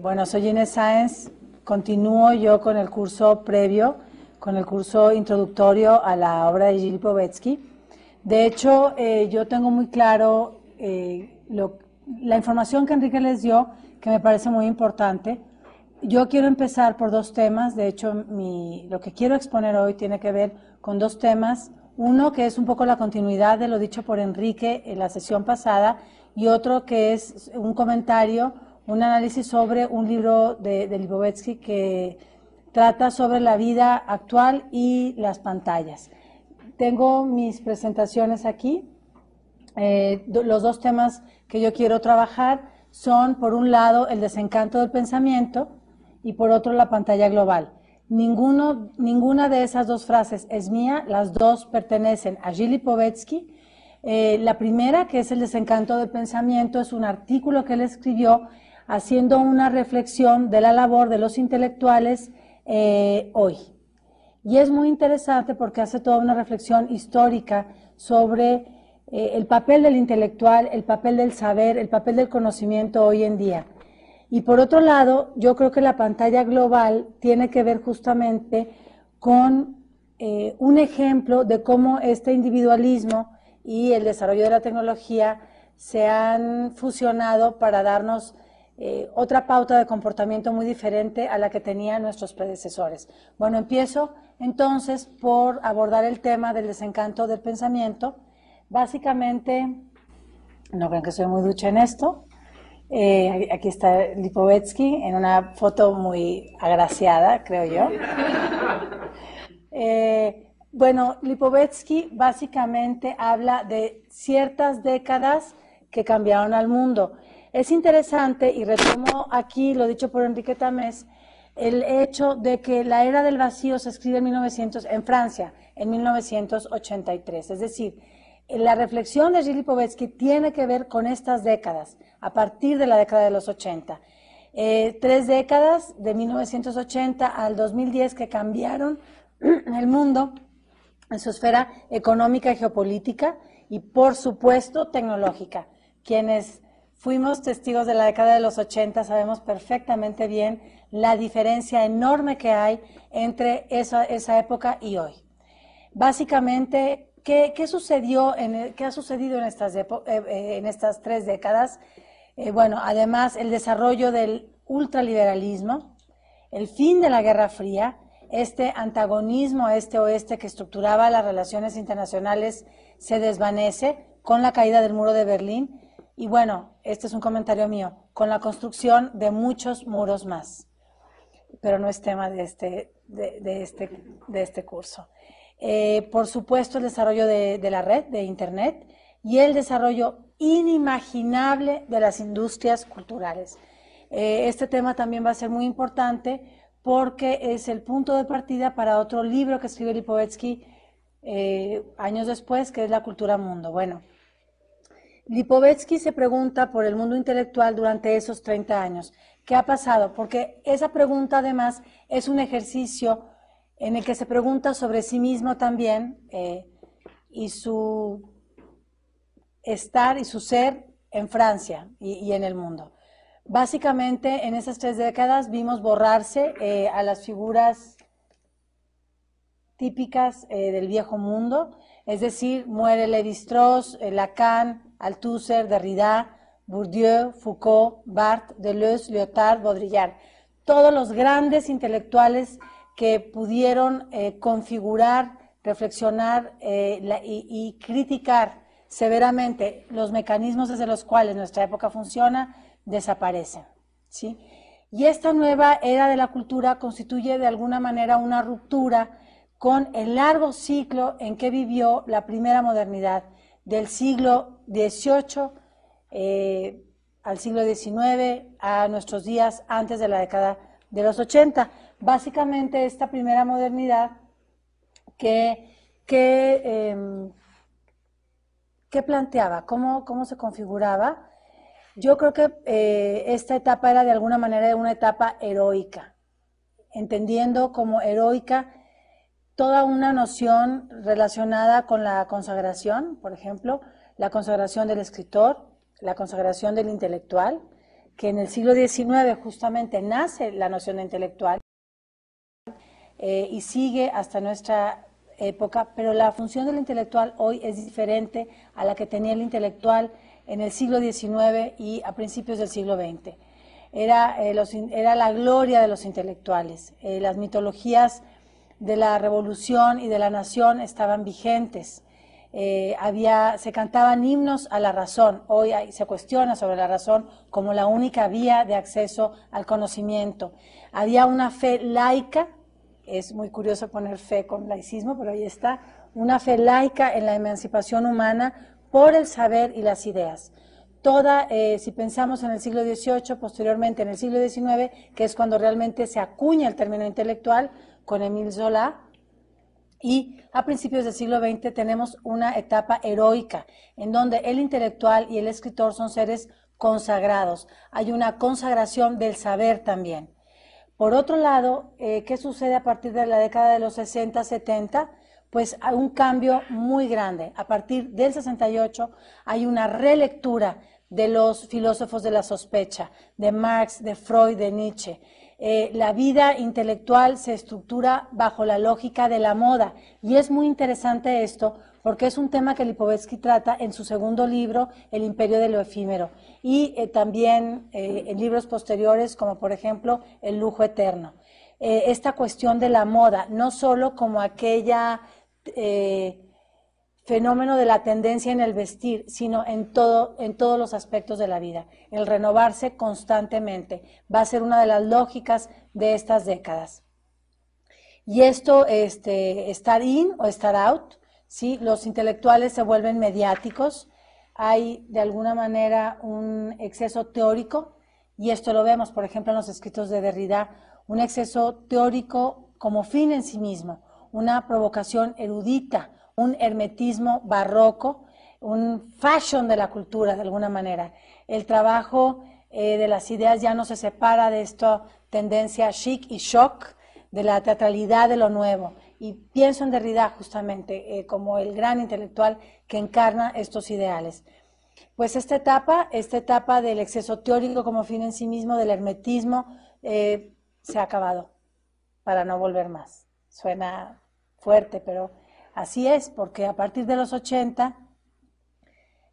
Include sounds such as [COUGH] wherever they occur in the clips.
bueno, soy Inés Sáenz. Continúo yo con el curso previo, con el curso introductorio a la obra de Gil Povetsky. De hecho, eh, yo tengo muy claro eh, la información que Enrique les dio, que me parece muy importante. Yo quiero empezar por dos temas. De hecho, lo que quiero exponer hoy tiene que ver con dos temas. Uno que es un poco la continuidad de lo dicho por Enrique en la sesión pasada y otro que es un comentario un análisis sobre un libro de, Lipovetsky que trata sobre la vida actual y las pantallas. Tengo mis presentaciones aquí. Eh, los dos temas que yo quiero trabajar son, por un lado, el desencanto del pensamiento y, por otro, la pantalla global. Ninguno, ninguna de esas dos frases es mía, las dos pertenecen a Gilles Povetsky. Eh, la primera, que es el desencanto del pensamiento, es un artículo que él escribió haciendo una reflexión de la labor de los intelectuales eh, hoy. Y es muy interesante porque hace toda una reflexión histórica sobre eh, el papel del intelectual, el papel del saber, el papel del conocimiento hoy en día. Y por otro lado, yo creo que la pantalla global tiene que ver justamente con eh, un ejemplo de cómo este individualismo y el desarrollo de la tecnología se han fusionado para darnos eh, otra pauta de comportamiento muy diferente a la que tenían nuestros predecesores. Bueno, empiezo entonces por abordar el tema del desencanto del pensamiento. Básicamente, no creo que soy muy ducha en esto. Eh, aquí está Lipovetsky en una foto muy agraciada, creo yo. Eh, bueno, Lipovetsky básicamente habla de ciertas décadas que cambiaron al mundo. Es interesante, y retomo aquí lo dicho por Enrique Tamés, el hecho de que la era del vacío se escribe en, 1900, en Francia, en 1983. Es decir, la reflexión de Gilly tiene que ver con estas décadas, a partir de la década de los 80. Eh, tres décadas, de 1980 al 2010, que cambiaron [CLEARS THROAT] el mundo en su esfera económica y geopolítica y, por supuesto, tecnológica. Quienes Fuimos testigos de la década de los 80, sabemos perfectamente bien la diferencia enorme que hay entre esa, época y hoy. Básicamente, ¿qué, sucedió en, e, qué ha sucedido en estas, eh, eh, en estas tres décadas? Eh, bueno, además el desarrollo del ultraliberalismo, el fin de la Guerra Fría, este antagonismo este-oeste que estructuraba las relaciones internacionales se desvanece con la caída del muro de Berlín y bueno, este es un comentario mío, con la construcción de muchos muros más, pero no es tema de este, de, este, de este curso. Eh, por supuesto, el desarrollo de, la red, de Internet, y el desarrollo inimaginable de las industrias culturales. Eh, este tema también va a ser muy importante porque es el punto de partida para otro libro que escribió Lipovetsky eh, años después, que es La Cultura Mundo. Bueno, Lipovetsky se pregunta por el mundo intelectual durante esos 30 años. ¿Qué ha pasado? Porque esa pregunta además es un ejercicio en el que se pregunta sobre sí mismo también eh, y su estar y su ser en Francia y, en el mundo. Básicamente, en esas tres décadas vimos borrarse eh, a las figuras típicas eh, del viejo mundo, es decir, muere lévi strauss Lacan, Althusser, Derrida, Bourdieu, Foucault, Barthes, Deleuze, Lyotard, Baudrillard. Todos los grandes intelectuales que pudieron eh, configurar, reflexionar eh, y, criticar severamente los mecanismos desde los cuales nuestra época funciona, desaparecen. ¿sí? Y esta nueva era de la cultura constituye de alguna manera una ruptura con el largo ciclo en que vivió la primera modernidad, del siglo XVIII eh, al siglo XIX a nuestros días antes de la década de los 80. Básicamente esta primera modernidad que, em, que planteaba, cómo, cómo se configuraba. Yo creo que eh, esta etapa era de alguna manera una etapa heroica, entendiendo como heroica toda una noción relacionada con la consagración, por ejemplo, la consagración del escritor, la consagración del intelectual, que en el siglo XIX justamente nace la noción de intelectual eh, y sigue hasta nuestra época, pero la función del intelectual hoy es diferente a la que tenía el intelectual en el siglo XIX y a principios del siglo XX. Eh, era, la gloria de los intelectuales. Eh, las mitologías de la revolución y de la nación estaban vigentes. Eh, había, se cantaban himnos a la razón. Hoy se cuestiona sobre la razón como la única vía de acceso al conocimiento. Había una fe laica, es muy curioso poner fe con laicismo, pero ahí está, una fe laica en la emancipación humana por el saber y las ideas. Toda, eh, si pensamos en el siglo XVIII, posteriormente en el siglo XIX, que es cuando realmente se acuña el término intelectual, con Emil Zola. Y a principios del siglo XX tenemos una etapa heroica, en donde el intelectual y el escritor son seres consagrados. Hay una consagración del saber también. Por otro lado, eh, ¿qué sucede a partir de la década de los 60, 70? Pues hay un cambio muy grande. A partir del 68 hay una relectura de los filósofos de la sospecha, de Marx, de Freud, de Nietzsche. Eh, la vida intelectual se estructura bajo la lógica de la moda. Y es muy interesante esto porque es un tema que Lipovetsky trata en su segundo libro, El imperio de lo efímero, y eh, también eh, en libros posteriores como por ejemplo El lujo eterno. esta cuestión de la moda, no solo como aquella fenómeno de la tendencia en el vestir, sino en, todo, en todos los aspectos de la vida. El renovarse constantemente va a ser una de las lógicas de estas décadas. Y esto, este, estar in o estar out, ¿sí? los intelectuales se vuelven mediáticos, hay de alguna manera un exceso teórico, y esto lo vemos, por ejemplo, en los escritos de Derrida, un exceso teórico como fin en sí mismo, una provocación erudita, un hermetismo barroco, un fashion de la cultura, de alguna manera. El trabajo eh, de las ideas ya no se separa de esta tendencia chic y shock, de la teatralidad de lo nuevo. Y pienso en Derrida justamente eh, como el gran intelectual que encarna estos ideales. Pues esta etapa, esta etapa del exceso teórico como fin en sí mismo, del hermetismo, eh, se ha acabado para no volver más. Suena fuerte, pero Así es, porque a partir de los 80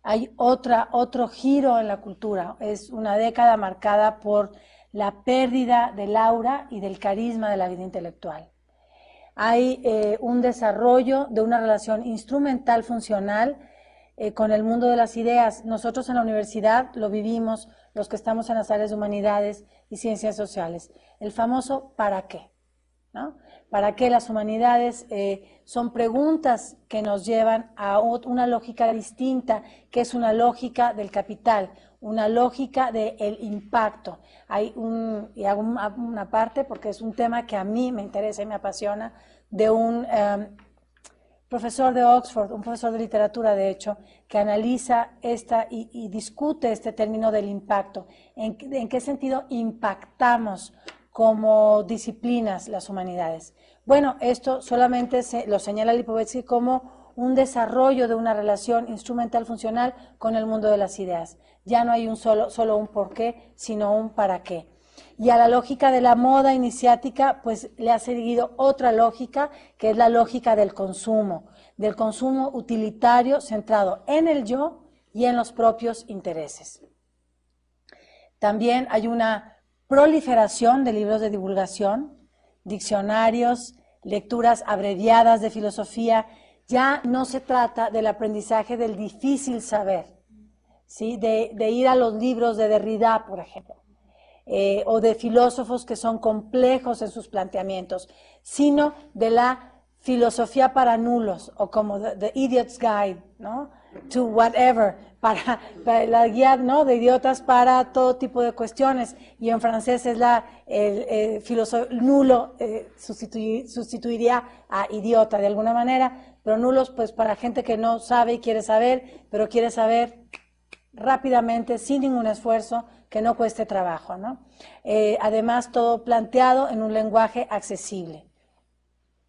hay otra, otro giro en la cultura. Es una década marcada por la pérdida del aura y del carisma de la vida intelectual. Hay eh, un desarrollo de una relación instrumental funcional eh, con el mundo de las ideas. Nosotros en la universidad lo vivimos, los que estamos en las áreas de humanidades y ciencias sociales. El famoso ¿para qué? ¿no? ¿Para qué las humanidades? Eh, son preguntas que nos llevan a una lógica distinta, que es una lógica del capital, una lógica del impacto. Hay y hago una parte porque es un tema que a mí me interesa y me apasiona, de un em, profesor de Oxford, un profesor de literatura, de hecho, que analiza esta y, discute este término del impacto. en qué sentido impactamos como disciplinas las humanidades? Bueno, esto solamente se, lo señala Lipovetsky como un desarrollo de una relación instrumental funcional con el mundo de las ideas. Ya no hay un solo, solo un por qué, sino un para qué. Y a la lógica de la moda iniciática, pues le ha seguido otra lógica, que es la lógica del consumo, del consumo utilitario centrado en el yo y en los propios intereses. También hay una proliferación de libros de divulgación, diccionarios, lecturas abreviadas de filosofía, ya no se trata del aprendizaje del difícil saber, ¿sí? de, ir a los libros de Derrida, por ejemplo, eh, o de filósofos que son complejos en sus planteamientos, sino de la filosofía para nulos o como The, the Idiot's Guide, ¿no? to whatever, para, la guía de idiotas para todo tipo de cuestiones. Y en francés es la el, nulo, eh, sustituiría a idiota de alguna manera, pero nulos pues para gente que no sabe y quiere saber, pero quiere saber rápidamente, sin ningún esfuerzo, que no cueste trabajo. Eh, además, todo planteado en un lenguaje accesible.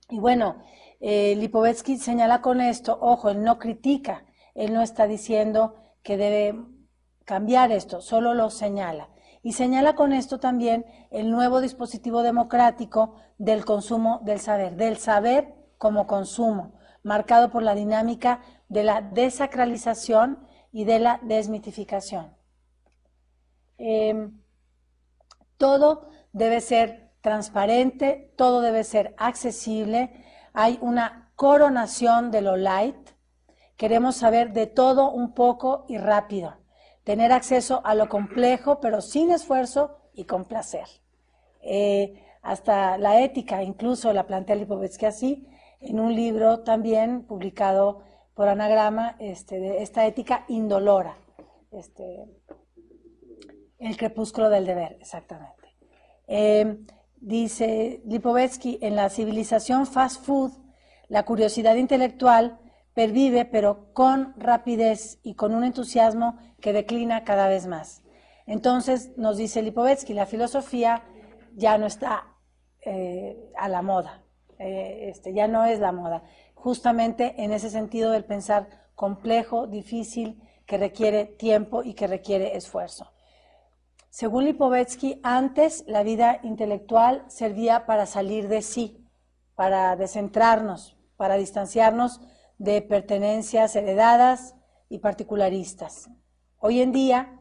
Y bueno, eh, Lipovetsky señala con esto, ojo, él no critica, él no está diciendo que debe cambiar esto, solo lo señala. Y señala con esto también el nuevo dispositivo democrático del consumo del saber, del saber como consumo, marcado por la dinámica de la desacralización y de la desmitificación. Em, todo debe ser transparente, todo debe ser accesible. Hay una coronación de lo light, Queremos saber de todo un poco y rápido, tener acceso a lo complejo, pero sin esfuerzo y con placer. Eh, hasta la ética, incluso la plantea Lipovetsky así, en un libro también publicado por Anagrama, este, de esta ética indolora, este, el crepúsculo del deber, exactamente. Eh, dice Lipovetsky, en la civilización fast food, la curiosidad intelectual pervive, pero con rapidez y con un entusiasmo que declina cada vez más. Entonces, nos dice Lipovetsky, la filosofía ya no está eh, a la moda, eh, este, ya no es la moda. Justamente en ese sentido del pensar complejo, difícil, que requiere tiempo y que requiere esfuerzo. Según Lipovetsky, antes la vida intelectual servía para salir de sí, para descentrarnos, para distanciarnos de pertenencias heredadas y particularistas. Hoy en día,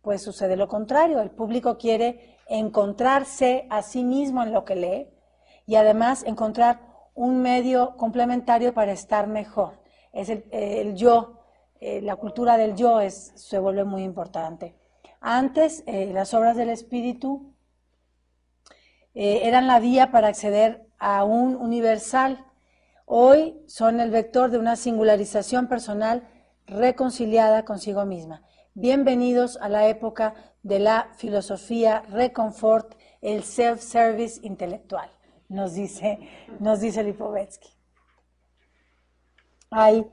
pues sucede lo contrario. El público quiere encontrarse a sí mismo en lo que lee y además encontrar un medio complementario para estar mejor. Es el, yo, eh, la cultura del yo se vuelve muy importante. Antes, eh, las obras del espíritu eh, eran la vía para acceder a un universal Hoy son el vector de una singularización personal reconciliada consigo misma. Bienvenidos a la época de la filosofía reconfort, el self-service intelectual, nos dice, nos dice Lipovetsky. Hay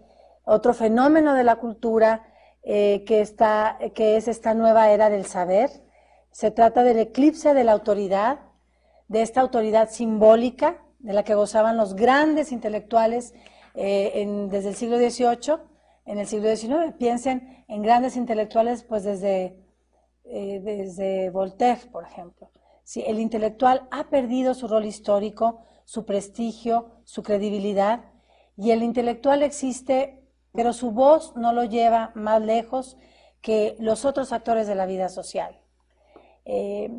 otro fenómeno de la cultura eh, que, está, que es esta nueva era del saber. Se trata del eclipse de la autoridad, de esta autoridad simbólica de la que gozaban los grandes intelectuales eh, desde el siglo XVIII, en el siglo XIX. Piensen en grandes intelectuales, pues desde, eh, desde Voltaire, por ejemplo. si el intelectual ha perdido su rol histórico, su prestigio, su credibilidad, y el intelectual existe, pero su voz no lo lleva más lejos que los otros actores de la vida social. Eh,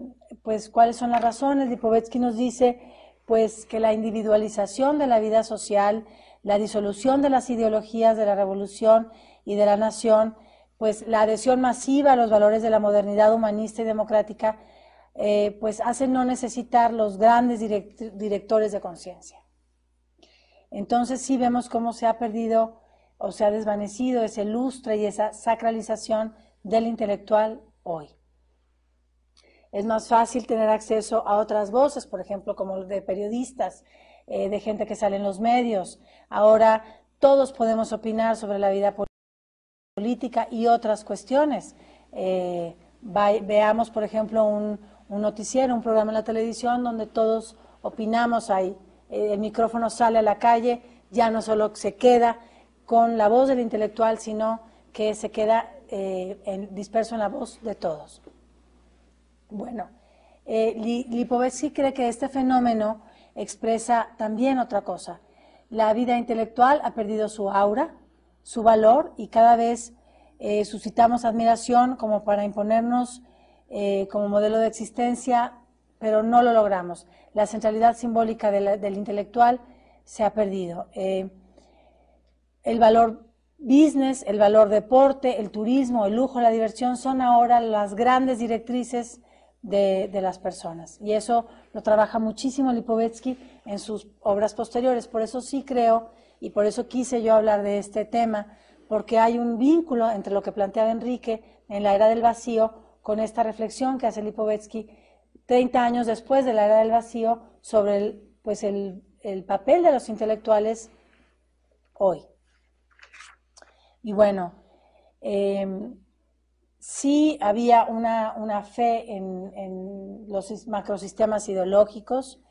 pues, ¿cuáles son las razones? Lipovetsky nos dice pues que la individualización de la vida social, la disolución de las ideologías de la revolución y de la nación, pues la adhesión masiva a los valores de la modernidad humanista y democrática, eh, pues hace no necesitar los grandes directores de conciencia. Entonces sí vemos cómo se ha perdido o se ha desvanecido ese lustre y esa sacralización del intelectual hoy es más fácil tener acceso a otras voces, por ejemplo, como de periodistas, eh, de gente que sale en los medios. Ahora todos podemos opinar sobre la vida política y otras cuestiones. Eh, veamos, por ejemplo, un, noticiero, un programa en la televisión donde todos opinamos ahí. Eh, el micrófono sale a la calle, ya no solo se queda con la voz del intelectual, sino que se queda disperso en la voz de todos. Bueno, eh, Lipovetsky cree que este fenómeno expresa también otra cosa. La vida intelectual ha perdido su aura, su valor y cada vez eh, suscitamos admiración como para imponernos eh, como modelo de existencia, pero no lo logramos. La centralidad simbólica del intelectual se ha perdido. el valor business, el valor deporte, el turismo, el lujo, la diversión son ahora las grandes directrices de, las personas. Y eso lo trabaja muchísimo Lipovetsky en sus obras posteriores. Por eso sí creo, y por eso quise yo hablar de este tema, porque hay un vínculo entre lo que planteaba Enrique en la era del vacío con esta reflexión que hace Lipovetsky 30 años después de la era del vacío sobre el, pues el, papel de los intelectuales hoy. Y bueno, eh, sí había una, fe en, en, los macrosistemas ideológicos,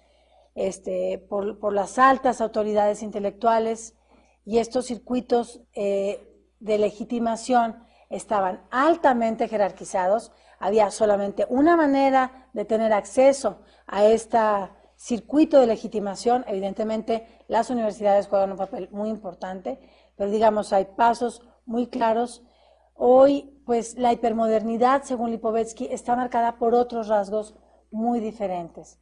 este, por, las altas autoridades intelectuales y estos circuitos eh, de legitimación estaban altamente jerarquizados. Había solamente una manera de tener acceso a este circuito de legitimación. Evidentemente, las universidades juegan un papel muy importante, pero digamos, hay pasos muy claros Hoy, pues la hipermodernidad, según Lipovetsky, está marcada por otros rasgos muy diferentes.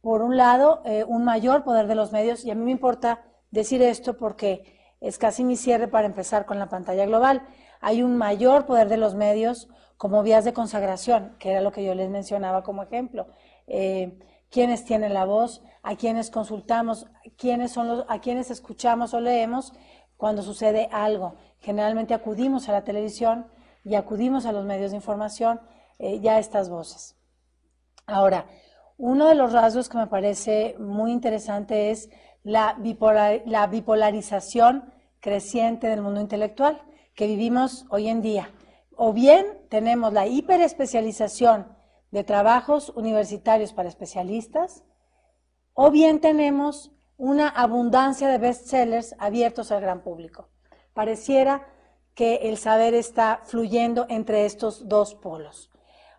Por un lado, eh, un mayor poder de los medios, y a mí me importa decir esto porque es casi mi cierre para empezar con la pantalla global. Hay un mayor poder de los medios como vías de consagración, que era lo que yo les mencionaba como ejemplo. Eh, quiénes tienen la voz, a quiénes consultamos, quiénes son los, a quiénes escuchamos o leemos cuando sucede algo generalmente acudimos a la televisión y acudimos a los medios de información eh, ya estas voces. Ahora, uno de los rasgos que me parece muy interesante es la, la bipolarización creciente del mundo intelectual que vivimos hoy en día. O bien tenemos la hiperespecialización de trabajos universitarios para especialistas, o bien tenemos una abundancia de bestsellers abiertos al gran público. Pareciera que el saber está fluyendo entre estos dos polos.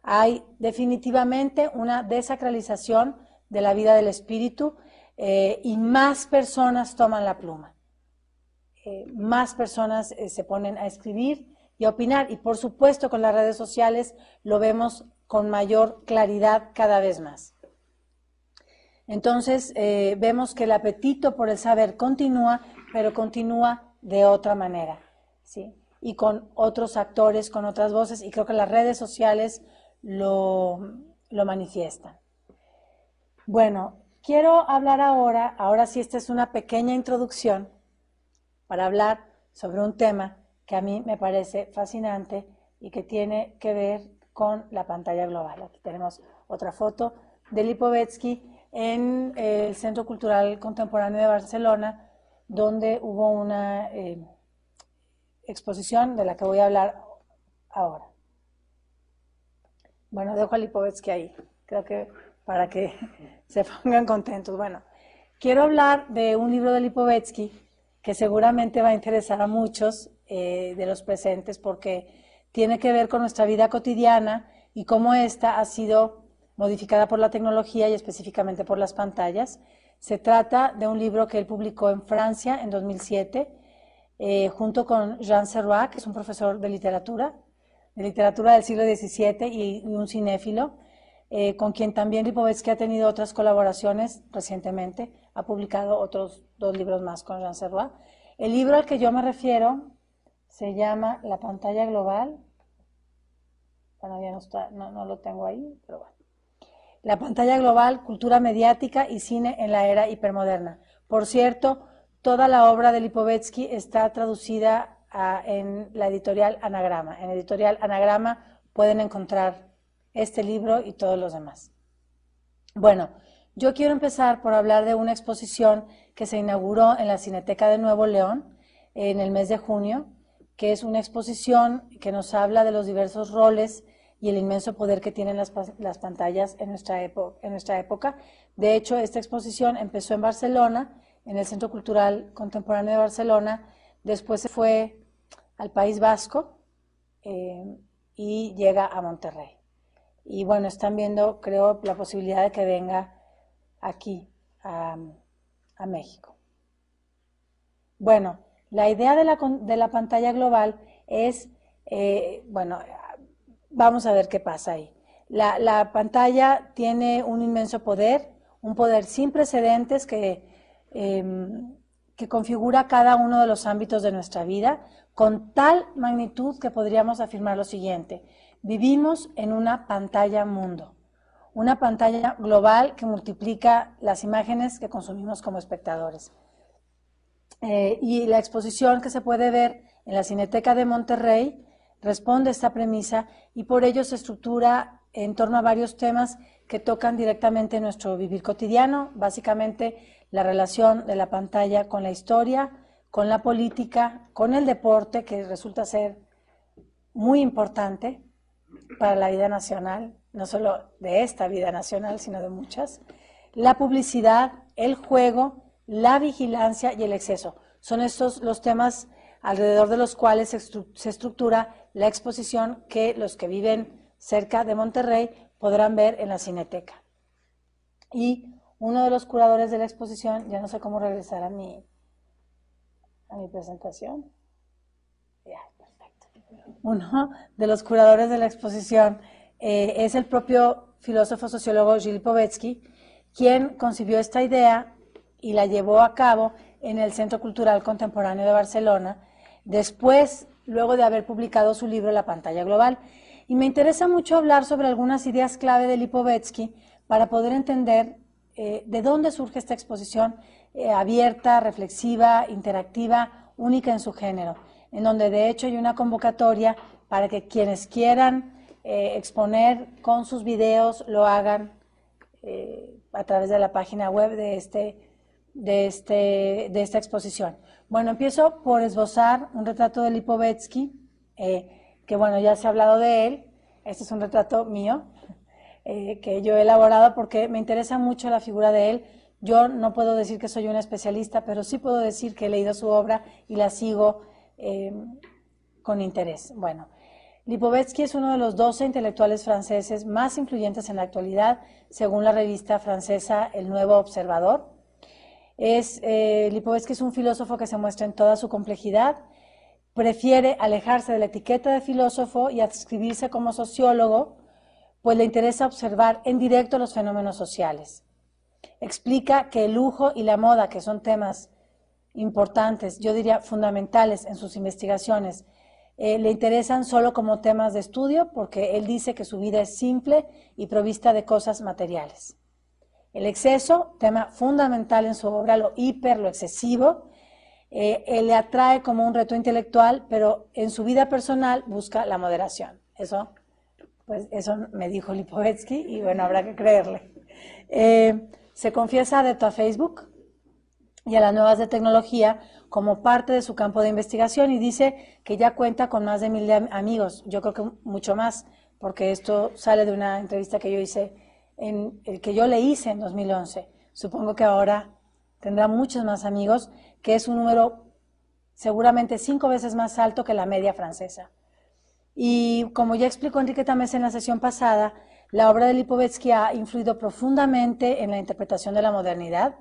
Hay definitivamente una desacralización de la vida del espíritu eh, y más personas toman la pluma. Eh, más personas eh, se ponen a escribir y a opinar. Y por supuesto con las redes sociales lo vemos con mayor claridad cada vez más. Entonces vemos que el apetito por el saber continúa, pero continúa de otra manera, ¿sí? Y con otros actores, con otras voces, y creo que las redes sociales lo, lo manifiestan. Bueno, quiero hablar ahora, ahora sí esta es una pequeña introducción, para hablar sobre un tema que a mí me parece fascinante y que tiene que ver con la pantalla global. Aquí tenemos otra foto de Lipovetsky en el Centro Cultural Contemporáneo de Barcelona, donde hubo una eh, exposición de la que voy a hablar ahora. Bueno, dejo a Lipovetsky ahí, creo que para que [LAUGHS] se pongan contentos. Bueno, quiero hablar de un libro de Lipovetsky que seguramente va a interesar a muchos eh, de los presentes porque tiene que ver con nuestra vida cotidiana y cómo esta ha sido modificada por la tecnología y específicamente por las pantallas se trata de un libro que él publicó en Francia en 2007, eh, junto con Jean Serrois, que es un profesor de literatura, de literatura del siglo XVII y, un cinéfilo, eh, con quien también Lipovetsky ha tenido otras colaboraciones recientemente. Ha publicado otros dos libros más con Jean Serrois. El libro al que yo me refiero se llama La pantalla global. Bueno, ya no, no lo tengo ahí, pero bueno la pantalla global, cultura mediática y cine en la era hipermoderna. Por cierto, toda la obra de Lipovetsky está traducida ah, en la editorial Anagrama. En editorial Anagrama pueden encontrar este libro y todos los demás. Bueno, yo quiero empezar por hablar de una exposición que se inauguró en la Cineteca de Nuevo León en el mes de junio, que es una exposición que nos habla de los diversos roles y el inmenso poder que tienen las, pantallas en nuestra, época, en nuestra época. De hecho, esta exposición empezó en Barcelona, en el Centro Cultural Contemporáneo de Barcelona, después se fue al País Vasco eh, y llega a Monterrey. Y bueno, están viendo, creo, la posibilidad de que venga aquí a, México. Bueno, la idea de la, pantalla global es, eh, bueno, Vamos a ver qué pasa ahí. La, pantalla tiene un inmenso poder, un poder sin precedentes que, em, que configura cada uno de los ámbitos de nuestra vida con tal magnitud que podríamos afirmar lo siguiente. Vivimos en una pantalla mundo, una pantalla global que multiplica las imágenes que consumimos como espectadores. Eh, y la exposición que se puede ver en la Cineteca de Monterrey responde esta premisa y por ello se estructura en torno a varios temas que tocan directamente nuestro vivir cotidiano, básicamente la relación de la pantalla con la historia, con la política, con el deporte, que resulta ser muy importante para la vida nacional, no solo de esta vida nacional, sino de muchas, la publicidad, el juego, la vigilancia y el exceso. Son estos los temas alrededor de los cuales se, se estructura la exposición que los que viven cerca de Monterrey podrán ver en la Cineteca. Y uno de los curadores de la exposición, ya no sé cómo regresar a mi, a mi presentación. Uno de los curadores de la exposición eh, es el propio filósofo sociólogo Gilles Povetsky, quien concibió esta idea y la llevó a cabo en el Centro Cultural Contemporáneo de Barcelona. Después luego de haber publicado su libro La pantalla global. Y me interesa mucho hablar sobre algunas ideas clave de Lipovetsky para poder entender eh, de dónde surge esta exposición eh, abierta, reflexiva, interactiva, única en su género, en donde de hecho hay una convocatoria para que quienes quieran eh, exponer con sus videos lo hagan a través de la página web de, este, de, este, de esta exposición. Bueno, empiezo por esbozar un retrato de Lipovetsky, eh, que bueno, ya se ha hablado de él. Este es un retrato mío, [LAUGHS] eh, que yo he elaborado porque me interesa mucho la figura de él. Yo no puedo decir que soy una especialista, pero sí puedo decir que he leído su obra y la sigo eh, con interés. Bueno, Lipovetsky es uno de los 12 intelectuales franceses más influyentes en la actualidad, según la revista francesa El Nuevo Observador. Es, eh, Lipovetsky es un filósofo que se muestra en toda su complejidad, prefiere alejarse de la etiqueta de filósofo y adscribirse como sociólogo, pues le interesa observar en directo los fenómenos sociales. Explica que el lujo y la moda, que son temas importantes, yo diría fundamentales en sus investigaciones, eh, le interesan solo como temas de estudio porque él dice que su vida es simple y provista de cosas materiales. El exceso, tema fundamental en su obra, lo hiper, lo excesivo, eh, le atrae como un reto intelectual, pero en su vida personal busca la moderación. Eso, pues, eso me dijo Lipovetsky y bueno, habrá que creerle. Eh, se confiesa adepto a Facebook y a las nuevas de tecnología como parte de su campo de investigación y dice que ya cuenta con más de mil amigos. Yo creo que mucho más, porque esto sale de una entrevista que yo hice en el que yo le hice en 2011. Supongo que ahora tendrá muchos más amigos, que es un número seguramente cinco veces más alto que la media francesa. Y como ya explicó Enrique Tamés en la sesión pasada, la obra de Lipovetsky ha influido profundamente en la interpretación de la modernidad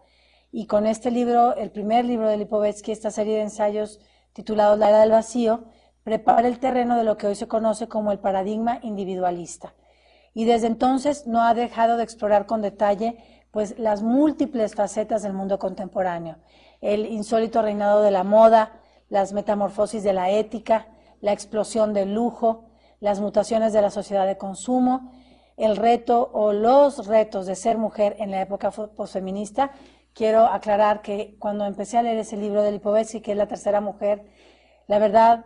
y con este libro, el primer libro de Lipovetsky, esta serie de ensayos titulados La Era del Vacío, prepara el terreno de lo que hoy se conoce como el paradigma individualista, y desde entonces no ha dejado de explorar con detalle pues las múltiples facetas del mundo contemporáneo, el insólito reinado de la moda, las metamorfosis de la ética, la explosión del lujo, las mutaciones de la sociedad de consumo, el reto o los retos de ser mujer en la época posfeminista. Quiero aclarar que cuando empecé a leer ese libro de Lipovetsky, que es La tercera mujer, la verdad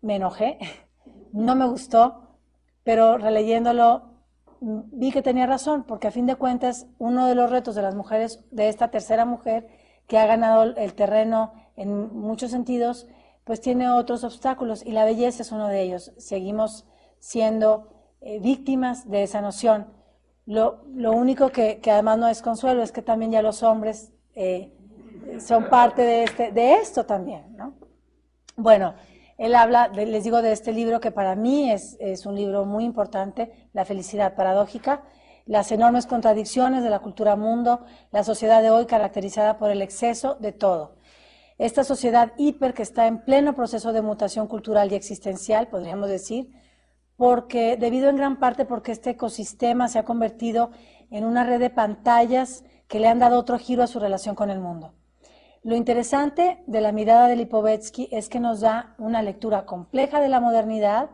me enojé, [LAUGHS] no me gustó, pero releyéndolo vi que tenía razón, porque a fin de cuentas uno de los retos de las mujeres, de esta tercera mujer que ha ganado el terreno en muchos sentidos, pues tiene otros obstáculos y la belleza es uno de ellos. Seguimos siendo eh, víctimas de esa noción. Lo, único que, además no es consuelo es que también ya los hombres eh, son parte de, este, de esto también, ¿no? Bueno, él habla, les digo, de este libro que para mí es, es un libro muy importante, La felicidad paradójica, las enormes contradicciones de la cultura mundo, la sociedad de hoy caracterizada por el exceso de todo. Esta sociedad hiper que está en pleno proceso de mutación cultural y existencial, podríamos decir, porque debido en gran parte porque este ecosistema se ha convertido en una red de pantallas que le han dado otro giro a su relación con el mundo. Lo interesante de la mirada de Lipovetsky es que nos da una lectura compleja de la modernidad,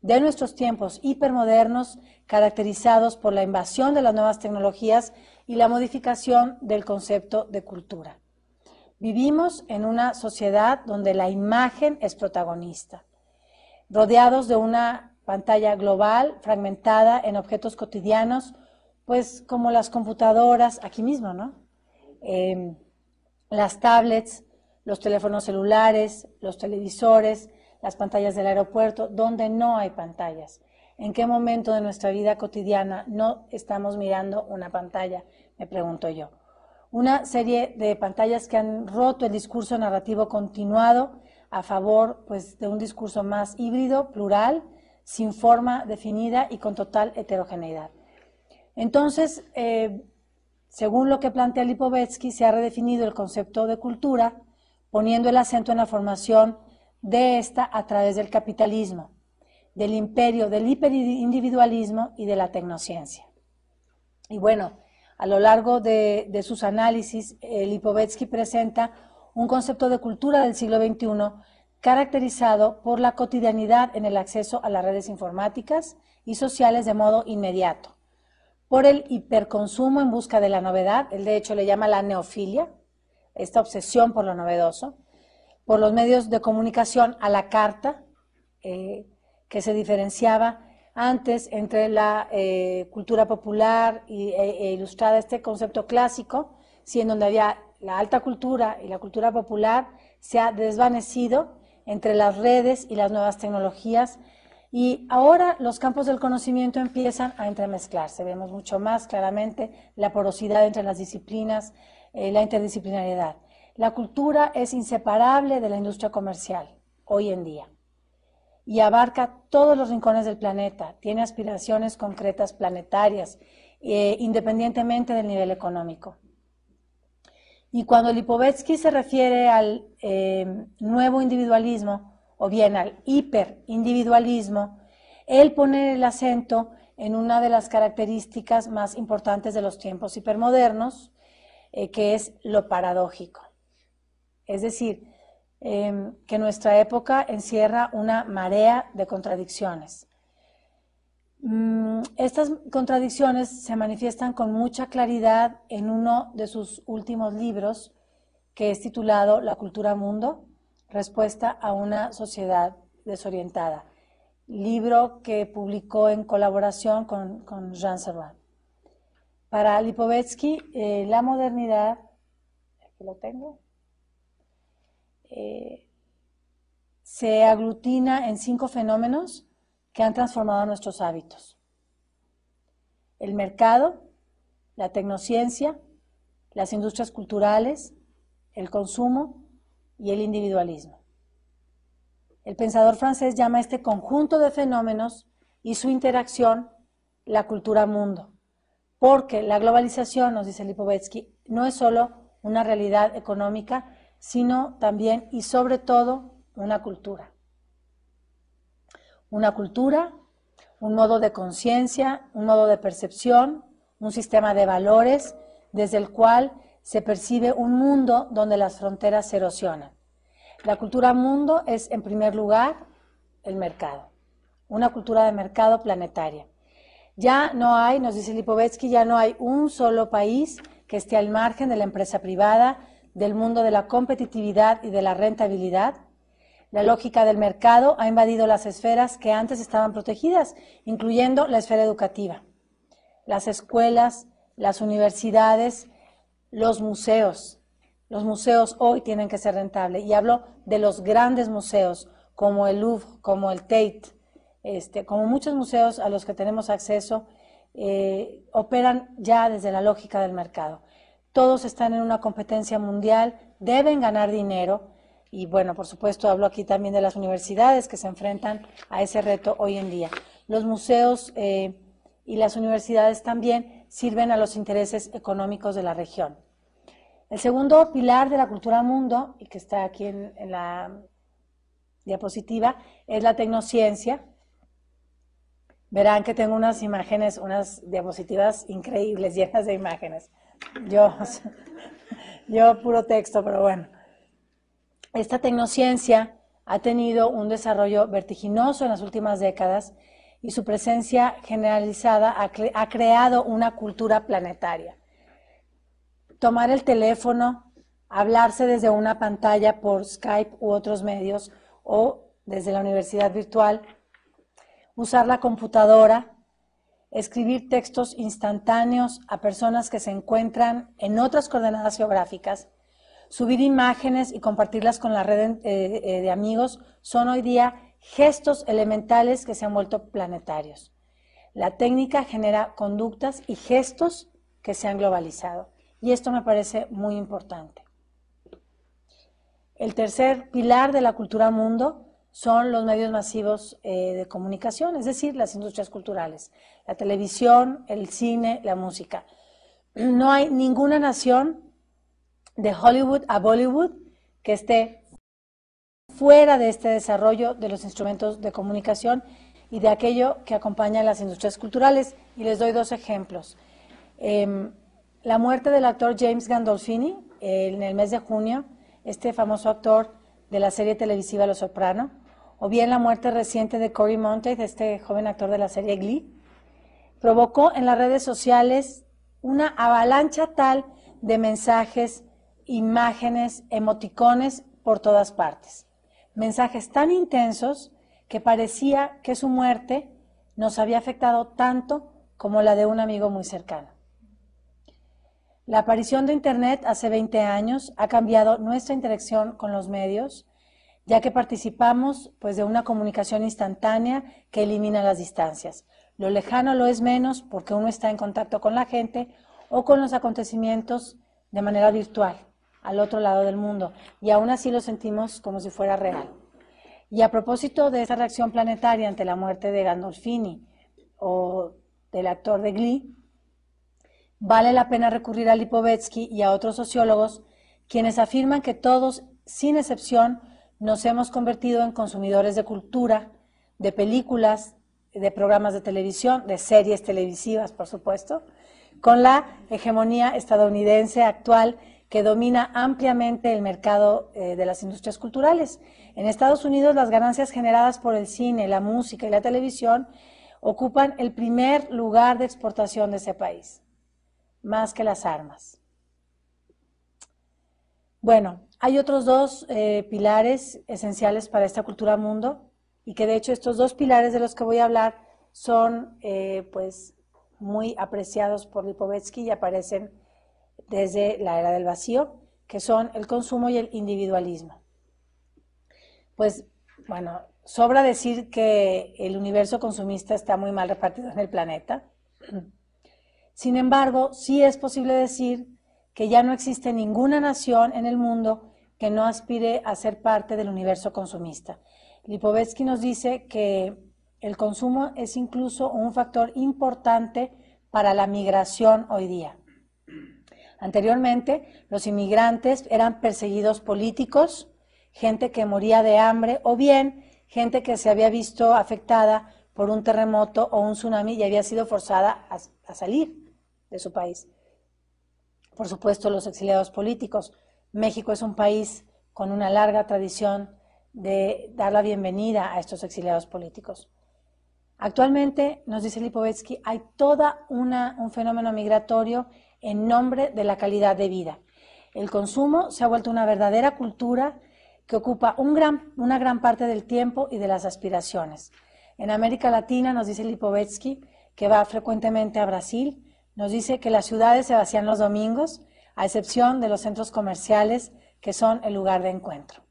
de nuestros tiempos hipermodernos, caracterizados por la invasión de las nuevas tecnologías y la modificación del concepto de cultura. Vivimos en una sociedad donde la imagen es protagonista, rodeados de una pantalla global fragmentada en objetos cotidianos, pues como las computadoras, aquí mismo, ¿no? Em, las tablets, los teléfonos celulares, los televisores, las pantallas del aeropuerto, donde no hay pantallas. ¿En qué momento de nuestra vida cotidiana no estamos mirando una pantalla? Me pregunto yo. Una serie de pantallas que han roto el discurso narrativo continuado a favor pues, de un discurso más híbrido, plural, sin forma definida y con total heterogeneidad. Entonces, eh, según lo que plantea Lipovetsky, se ha redefinido el concepto de cultura, poniendo el acento en la formación de esta a través del capitalismo, del imperio, del hiperindividualismo y de la tecnociencia. Y bueno, a lo largo de, sus análisis, eh, Lipovetsky presenta un concepto de cultura del siglo XXI caracterizado por la cotidianidad en el acceso a las redes informáticas y sociales de modo inmediato, por el hiperconsumo en busca de la novedad, él de hecho le llama la neofilia, esta obsesión por lo novedoso, por los medios de comunicación a la carta, eh, que se diferenciaba antes entre la eh, cultura popular y, e, e, ilustrada este concepto clásico, si en donde había la alta cultura y la cultura popular se ha desvanecido entre las redes y las nuevas tecnologías y ahora los campos del conocimiento empiezan a entremezclarse. Vemos mucho más claramente la porosidad entre las disciplinas, eh, la interdisciplinariedad. La cultura es inseparable de la industria comercial hoy en día y abarca todos los rincones del planeta. Tiene aspiraciones concretas planetarias, eh, independientemente del nivel económico. Y cuando Lipovetsky se refiere al eh, nuevo individualismo, o bien al hiperindividualismo, él pone el acento en una de las características más importantes de los tiempos hipermodernos, eh, que es lo paradójico. Es decir, em, que nuestra época encierra una marea de contradicciones. Mm, estas contradicciones se manifiestan con mucha claridad en uno de sus últimos libros, que es titulado La cultura mundo, Respuesta a una sociedad desorientada. Libro que publicó en colaboración con, Jean Servan. Para Lipovetsky, eh, la modernidad, lo tengo, eh, se aglutina en cinco fenómenos que han transformado nuestros hábitos. El mercado, la tecnociencia, las industrias culturales, el consumo, y el individualismo. El pensador francés llama a este conjunto de fenómenos y su interacción la cultura mundo, porque la globalización, nos dice Lipovetsky, no es solo una realidad económica, sino también y sobre todo una cultura. Una cultura, un modo de conciencia, un modo de percepción, un sistema de valores desde el cual se percibe un mundo donde las fronteras se erosionan. La cultura mundo es, en primer lugar, el mercado, una cultura de mercado planetaria. Ya no hay, nos dice Lipovetsky, ya no hay un solo país que esté al margen de la empresa privada, del mundo de la competitividad y de la rentabilidad. La lógica del mercado ha invadido las esferas que antes estaban protegidas, incluyendo la esfera educativa. Las escuelas, las universidades los museos. Los museos hoy tienen que ser rentables. Y hablo de los grandes museos, como el Louvre, como el Tate, este, como muchos museos a los que tenemos acceso, eh, operan ya desde la lógica del mercado. Todos están en una competencia mundial, deben ganar dinero. Y bueno, por supuesto, hablo aquí también de las universidades que se enfrentan a ese reto hoy en día. Los museos eh, y las universidades también sirven a los intereses económicos de la región. El segundo pilar de la cultura mundo, y que está aquí en, la diapositiva, es la tecnociencia. Verán que tengo unas imágenes, unas diapositivas increíbles, [LAUGHS] llenas de imágenes. Yo, [LAUGHS] yo puro texto, pero bueno. Esta tecnociencia ha tenido un desarrollo vertiginoso en las últimas décadas y su presencia generalizada ha, creado una cultura planetaria. Tomar el teléfono, hablarse desde una pantalla por Skype u otros medios o desde la universidad virtual, usar la computadora, escribir textos instantáneos a personas que se encuentran en otras coordenadas geográficas, subir imágenes y compartirlas con la red eh, eh, de amigos son hoy día gestos elementales que se han vuelto planetarios. La técnica genera conductas y gestos que se han globalizado. Y esto me parece muy importante. El tercer pilar de la cultura mundo son los medios masivos eh, de comunicación, es decir, las industrias culturales, la televisión, el cine, la música. No hay ninguna nación de Hollywood a Bollywood que esté fuera de este desarrollo de los instrumentos de comunicación y de aquello que acompaña a las industrias culturales. Y les doy dos ejemplos. Em, la muerte del actor James Gandolfini en el mes de junio, este famoso actor de la serie televisiva Los Soprano, o bien la muerte reciente de Cory Monteith, este joven actor de la serie Glee, provocó en las redes sociales una avalancha tal de mensajes, imágenes, emoticones por todas partes mensajes tan intensos que parecía que su muerte nos había afectado tanto como la de un amigo muy cercano. La aparición de Internet hace 20 años ha cambiado nuestra interacción con los medios, ya que participamos pues, de una comunicación instantánea que elimina las distancias. Lo lejano lo es menos porque uno está en contacto con la gente o con los acontecimientos de manera virtual al otro lado del mundo y aún así lo sentimos como si fuera real. Y a propósito de esa reacción planetaria ante la muerte de Gandolfini o del actor de Glee, vale la pena recurrir a Lipovetsky y a otros sociólogos quienes afirman que todos, sin excepción, nos hemos convertido en consumidores de cultura, de películas, de programas de televisión, de series televisivas, por supuesto, con la hegemonía estadounidense actual que domina ampliamente el mercado eh, de las industrias culturales. En Estados Unidos, las ganancias generadas por el cine, la música y la televisión ocupan el primer lugar de exportación de ese país, más que las armas. Bueno, hay otros dos eh, pilares esenciales para esta cultura mundo y que de hecho estos dos pilares de los que voy a hablar son eh, pues muy apreciados por Lipovetsky y aparecen desde la era del vacío, que son el consumo y el individualismo. Pues, bueno, sobra decir que el universo consumista está muy mal repartido en el planeta. Sin embargo, sí es posible decir que ya no existe ninguna nación en el mundo que no aspire a ser parte del universo consumista. Lipovetsky nos dice que el consumo es incluso un factor importante para la migración hoy día. Anteriormente, los inmigrantes eran perseguidos políticos, gente que moría de hambre o bien gente que se había visto afectada por un terremoto o un tsunami y había sido forzada a, salir de su país. Por supuesto, los exiliados políticos. México es un país con una larga tradición de dar la bienvenida a estos exiliados políticos. Actualmente, nos dice Lipovetsky, hay todo un fenómeno migratorio en nombre de la calidad de vida. El consumo se ha vuelto una verdadera cultura que ocupa una gran parte del tiempo y de las aspiraciones. En América Latina, nos dice Lipovetsky, que va frecuentemente a Brasil, nos dice que las ciudades se vacían los domingos, a excepción de los centros comerciales, que son el lugar de encuentro.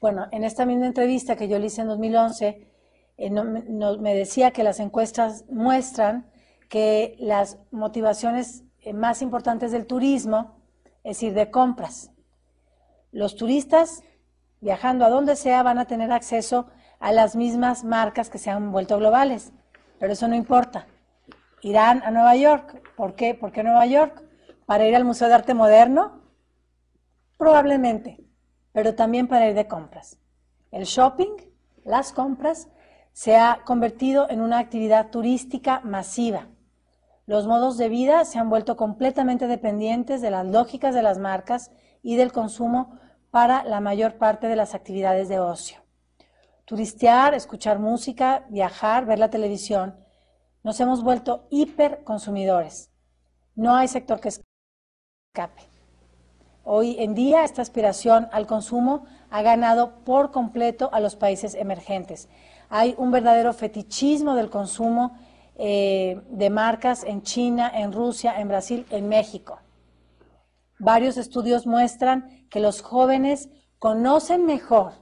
Bueno, en esta misma entrevista que yo le hice en 2011, eh, me decía que las encuestas muestran que las motivaciones eh, más importantes del turismo es ir de compras. Los turistas, viajando a donde sea, van a tener acceso a las mismas marcas que se han vuelto globales, pero eso no importa. Irán a Nueva York. ¿Por qué? ¿Por Nueva York? ¿Para ir al Museo de Arte Moderno? Probablemente, pero también para ir de compras. El shopping, las compras, se ha convertido en una actividad turística masiva. Los modos de vida se han vuelto completamente dependientes de las lógicas de las marcas y del consumo para la mayor parte de las actividades de ocio. Turistear, escuchar música, viajar, ver la televisión, nos hemos vuelto hiperconsumidores. No hay sector que escape. Hoy en día esta aspiración al consumo ha ganado por completo a los países emergentes. Hay un verdadero fetichismo del consumo eh, de marcas en China, en Rusia, en Brasil, en México. Varios estudios muestran que los jóvenes conocen mejor,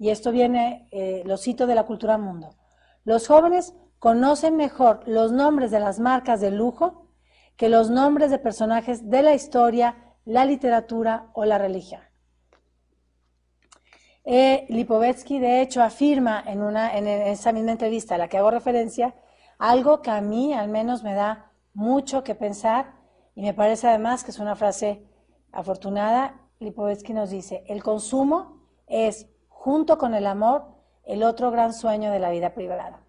y esto viene, eh, lo cito de la cultura mundo, los jóvenes conocen mejor los nombres de las marcas de lujo que los nombres de personajes de la historia, la literatura o la religión. Eh, Lipovetsky, de hecho, afirma en, en esa misma entrevista a la que hago referencia, algo que a mí al menos me da mucho que pensar y me parece además que es una frase afortunada. Lipovetsky nos dice, el consumo es, junto con el amor, el otro gran sueño de la vida privada.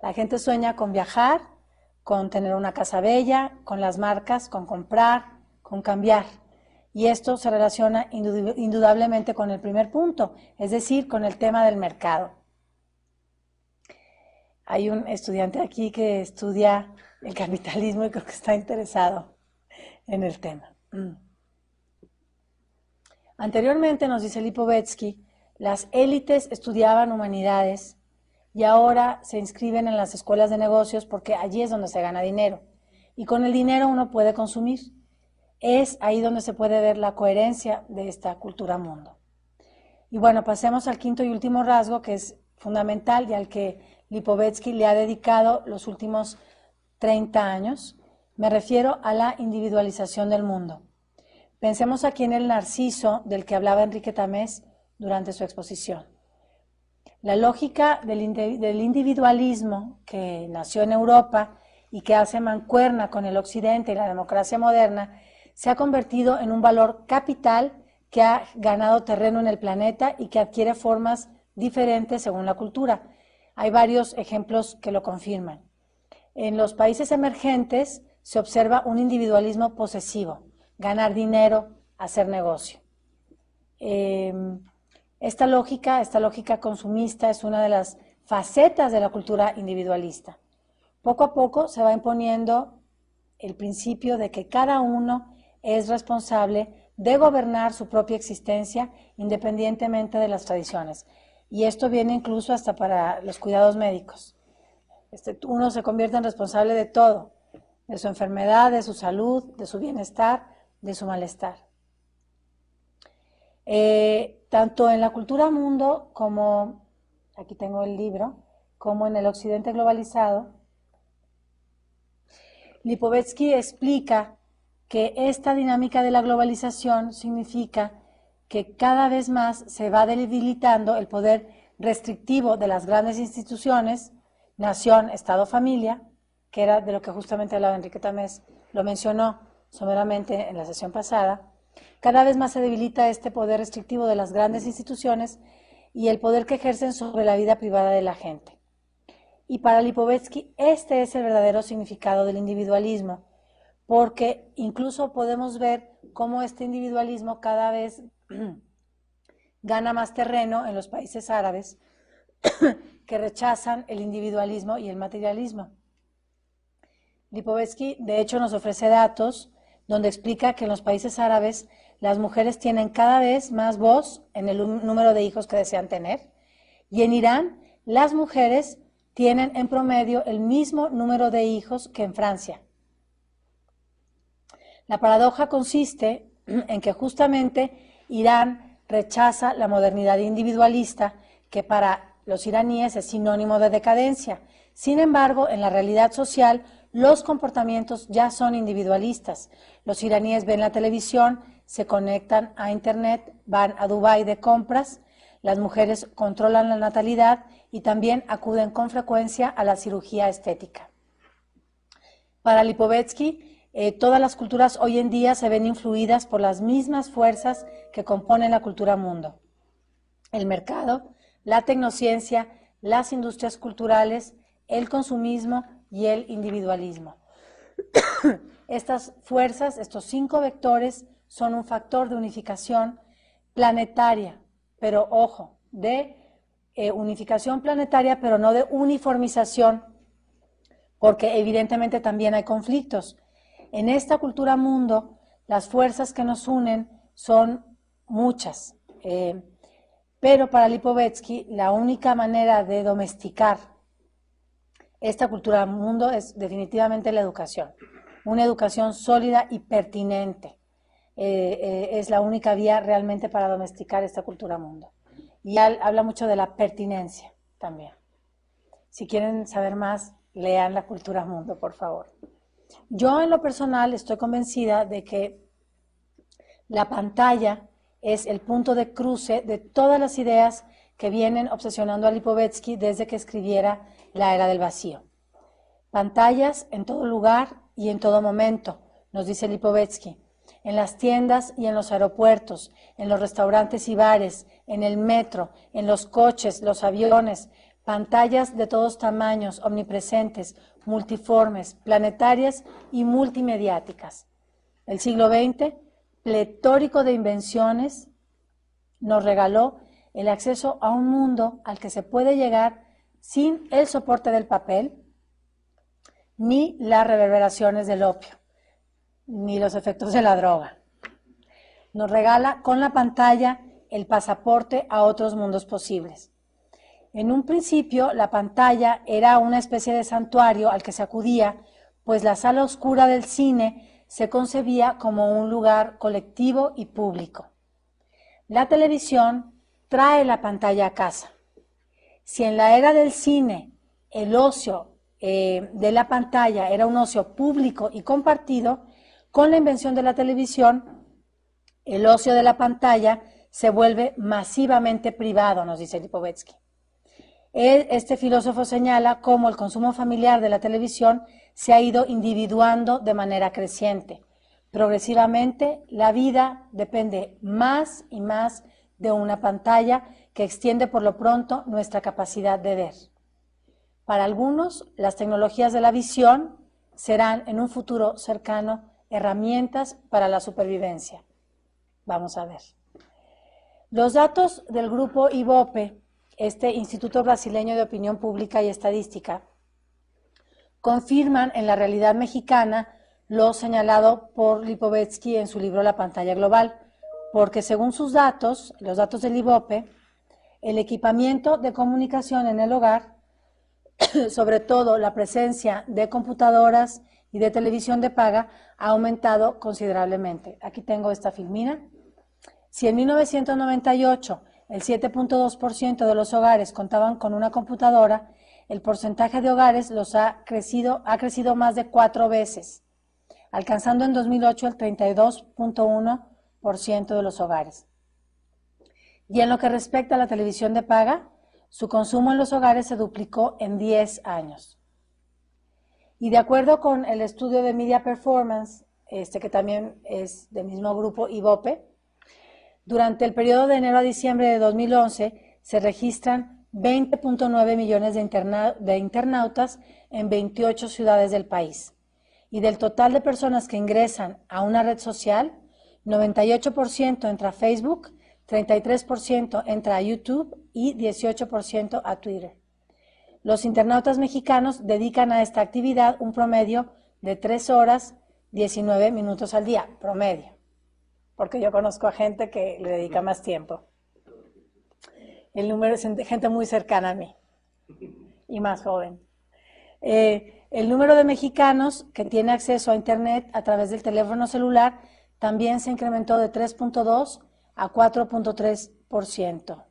La gente sueña con viajar, con tener una casa bella, con las marcas, con comprar, con cambiar. Y esto se relaciona indudablemente con el primer punto, es decir, con el tema del mercado. Hay un estudiante aquí que estudia el capitalismo y creo que está interesado en el tema. Mm. Anteriormente, nos dice Lipovetsky, las élites estudiaban humanidades y ahora se inscriben en las escuelas de negocios porque allí es donde se gana dinero. Y con el dinero uno puede consumir. Es ahí donde se puede ver la coherencia de esta cultura mundo. Y bueno, pasemos al quinto y último rasgo que es fundamental y al que Lipovetsky le ha dedicado los últimos 30 años. Me refiero a la individualización del mundo. Pensemos aquí en el narciso del que hablaba Enrique Tamés durante su exposición. La lógica del, individualismo que nació en Europa y que hace mancuerna con el Occidente y la democracia moderna se ha convertido en un valor capital que ha ganado terreno en el planeta y que adquiere formas diferentes según la cultura hay varios ejemplos que lo confirman. En los países emergentes se observa un individualismo posesivo, ganar dinero, hacer negocio. Em, esta lógica, esta lógica consumista es una de las facetas de la cultura individualista. Poco a poco se va imponiendo el principio de que cada uno es responsable de gobernar su propia existencia independientemente de las tradiciones. Y esto viene incluso hasta para los cuidados médicos. Este, uno se convierte en responsable de todo, de su enfermedad, de su salud, de su bienestar, de su malestar. Eh, tanto en la cultura mundo como, aquí tengo el libro, como en el occidente globalizado, Lipovetsky explica que esta dinámica de la globalización significa que cada vez más se va debilitando el poder restrictivo de las grandes instituciones, nación, Estado, familia, que era de lo que justamente hablaba Enrique Tamés, lo mencionó someramente en la sesión pasada, cada vez más se debilita este poder restrictivo de las grandes instituciones y el poder que ejercen sobre la vida privada de la gente. Y para Lipovetsky este es el verdadero significado del individualismo, porque incluso podemos ver cómo este individualismo cada vez [CLEARS THROAT] gana más terreno en los países árabes [CLEARS THROAT] que rechazan el individualismo y el materialismo. Lipovetsky, de hecho, nos ofrece datos donde explica que en los países árabes las mujeres tienen cada vez más voz en el número de hijos que desean tener y en Irán las mujeres tienen en promedio el mismo número de hijos que en Francia. La paradoja consiste [CLEARS THROAT] en que justamente Irán rechaza la modernidad individualista, que para los iraníes es sinónimo de decadencia. Sin embargo, en la realidad social, los comportamientos ya son individualistas. Los iraníes ven la televisión, se conectan a Internet, van a Dubái de compras, las mujeres controlan la natalidad y también acuden con frecuencia a la cirugía estética. Para Lipovetsky, eh, todas las culturas hoy en día se ven influidas por las mismas fuerzas que componen la cultura mundo. El mercado, la tecnociencia, las industrias culturales, el consumismo y el individualismo. [COUGHS] Estas fuerzas, estos cinco vectores, son un factor de unificación planetaria, pero ojo, de eh, unificación planetaria, pero no de uniformización, porque evidentemente también hay conflictos en esta cultura mundo, las fuerzas que nos unen son muchas, eh, pero para Lipovetsky la única manera de domesticar esta cultura mundo es definitivamente la educación, una educación sólida y pertinente. Eh, eh, es la única vía realmente para domesticar esta cultura mundo. Y al, habla mucho de la pertinencia también. Si quieren saber más, lean la cultura mundo, por favor. Yo en lo personal estoy convencida de que la pantalla es el punto de cruce de todas las ideas que vienen obsesionando a Lipovetsky desde que escribiera La Era del Vacío. Pantallas en todo lugar y en todo momento, nos dice Lipovetsky, en las tiendas y en los aeropuertos, en los restaurantes y bares, en el metro, en los coches, los aviones, pantallas de todos tamaños, omnipresentes, multiformes, planetarias y multimediáticas. El siglo XX, pletórico de invenciones, nos regaló el acceso a un mundo al que se puede llegar sin el soporte del papel, ni las reverberaciones del opio, ni los efectos de la droga. Nos regala con la pantalla el pasaporte a otros mundos posibles. En un principio, la pantalla era una especie de santuario al que se acudía, pues la sala oscura del cine se concebía como un lugar colectivo y público. La televisión trae la pantalla a casa. Si en la era del cine el ocio eh, de la pantalla era un ocio público y compartido, con la invención de la televisión, el ocio de la pantalla se vuelve masivamente privado, nos dice Lipovetsky este filósofo señala cómo el consumo familiar de la televisión se ha ido individuando de manera creciente. Progresivamente, la vida depende más y más de una pantalla que extiende por lo pronto nuestra capacidad de ver. Para algunos, las tecnologías de la visión serán en un futuro cercano herramientas para la supervivencia. Vamos a ver. Los datos del grupo IBOPE este Instituto Brasileño de Opinión Pública y Estadística, confirman en la realidad mexicana lo señalado por Lipovetsky en su libro La pantalla global, porque según sus datos, los datos del IBOPE, el equipamiento de comunicación en el hogar, [CLEARS THROAT] sobre todo la presencia de computadoras y de televisión de paga, ha aumentado considerablemente. Aquí tengo esta filmina. Si en 1998 el 7.2% de los hogares contaban con una computadora, el porcentaje de hogares los ha crecido, ha crecido más de cuatro veces, alcanzando en 2008 el 32.1% de los hogares. Y en lo que respecta a la televisión de paga, su consumo en los hogares se duplicó en 10 años. Y de acuerdo con el estudio de Media Performance, este que también es del mismo grupo IBOPE, durante el periodo de enero a diciembre de 2011 se registran 20.9 millones de, de, internautas en 28 ciudades del país. Y del total de personas que ingresan a una red social, 98% entra a Facebook, 33% entra a YouTube y 18% a Twitter. Los internautas mexicanos dedican a esta actividad un promedio de 3 horas 19 minutos al día, promedio porque yo conozco a gente que le dedica más tiempo. El número es gente muy cercana a mí y más joven. Eh, el número de mexicanos que tiene acceso a Internet a través del teléfono celular también se incrementó de 3.2 a 4.3%.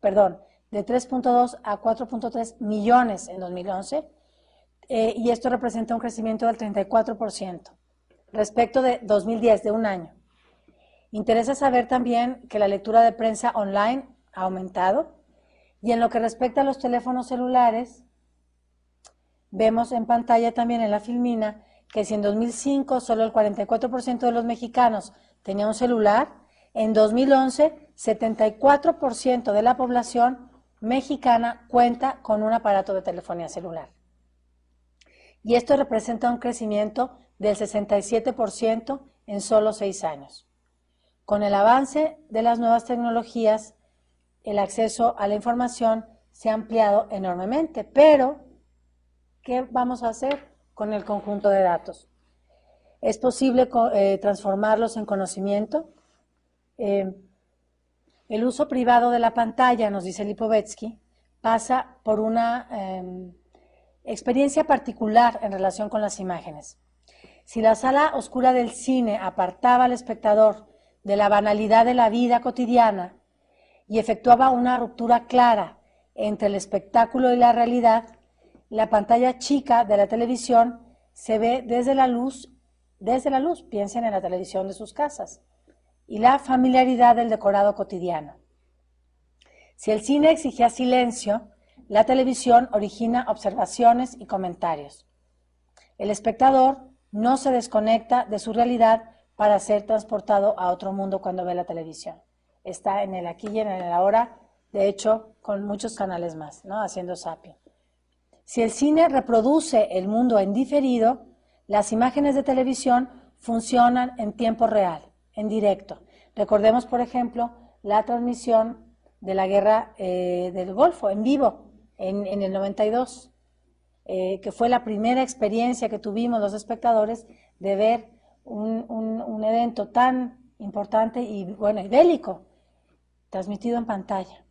Perdón, de 3.2 a 4.3 millones en 2011. Eh, y esto representa un crecimiento del 34% respecto de 2010, de un año. Interesa saber también que la lectura de prensa online ha aumentado y en lo que respecta a los teléfonos celulares, vemos en pantalla también en la filmina que si en 2005 solo el 44% de los mexicanos tenía un celular, en 2011 74% de la población mexicana cuenta con un aparato de telefonía celular. Y esto representa un crecimiento del 67% en solo seis años. Con el avance de las nuevas tecnologías, el acceso a la información se ha ampliado enormemente, pero ¿qué vamos a hacer con el conjunto de datos? ¿Es posible eh, transformarlos en conocimiento? Eh, el uso privado de la pantalla, nos dice Lipovetsky, pasa por una em, experiencia particular en relación con las imágenes. Si la sala oscura del cine apartaba al espectador de la banalidad de la vida cotidiana y efectuaba una ruptura clara entre el espectáculo y la realidad, la pantalla chica de la televisión se ve desde la luz, desde la luz, piensen en la televisión de sus casas, y la familiaridad del decorado cotidiano. Si el cine exigía silencio, la televisión origina observaciones y comentarios. El espectador no se desconecta de su realidad para ser transportado a otro mundo cuando ve la televisión. Está en el aquí y en el ahora, de hecho, con muchos canales más, ¿no? Haciendo sapio. Si el cine reproduce el mundo en diferido, las imágenes de televisión funcionan en tiempo real, en directo. Recordemos, por ejemplo, la transmisión de la guerra eh, del Golfo en vivo en el 92. Eh, que fue la primera experiencia que tuvimos los espectadores de ver un, evento tan importante y bueno y bélico transmitido en pantalla.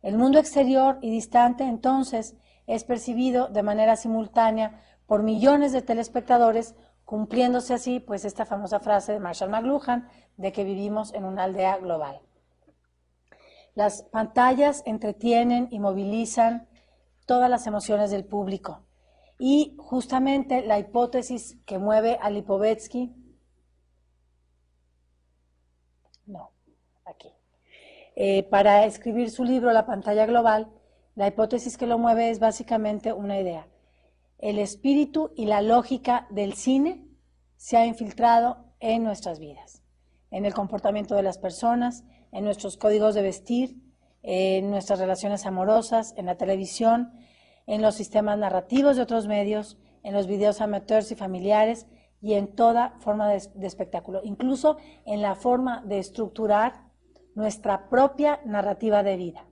El mundo exterior y distante entonces es percibido de manera simultánea por millones de telespectadores, cumpliéndose así pues esta famosa frase de Marshall McLuhan de que vivimos en una aldea global. Las pantallas entretienen y movilizan todas las emociones del público. Y justamente la hipótesis que mueve a Lipovetsky, no, aquí, eh, para escribir su libro La pantalla global, la hipótesis que lo mueve es básicamente una idea. El espíritu y la lógica del cine se ha infiltrado en nuestras vidas, en el comportamiento de las personas, en nuestros códigos de vestir, en nuestras relaciones amorosas, en la televisión, en los sistemas narrativos de otros medios, en los videos amateurs y familiares y en toda forma de, espectáculo, incluso en la forma de estructurar nuestra propia narrativa de vida.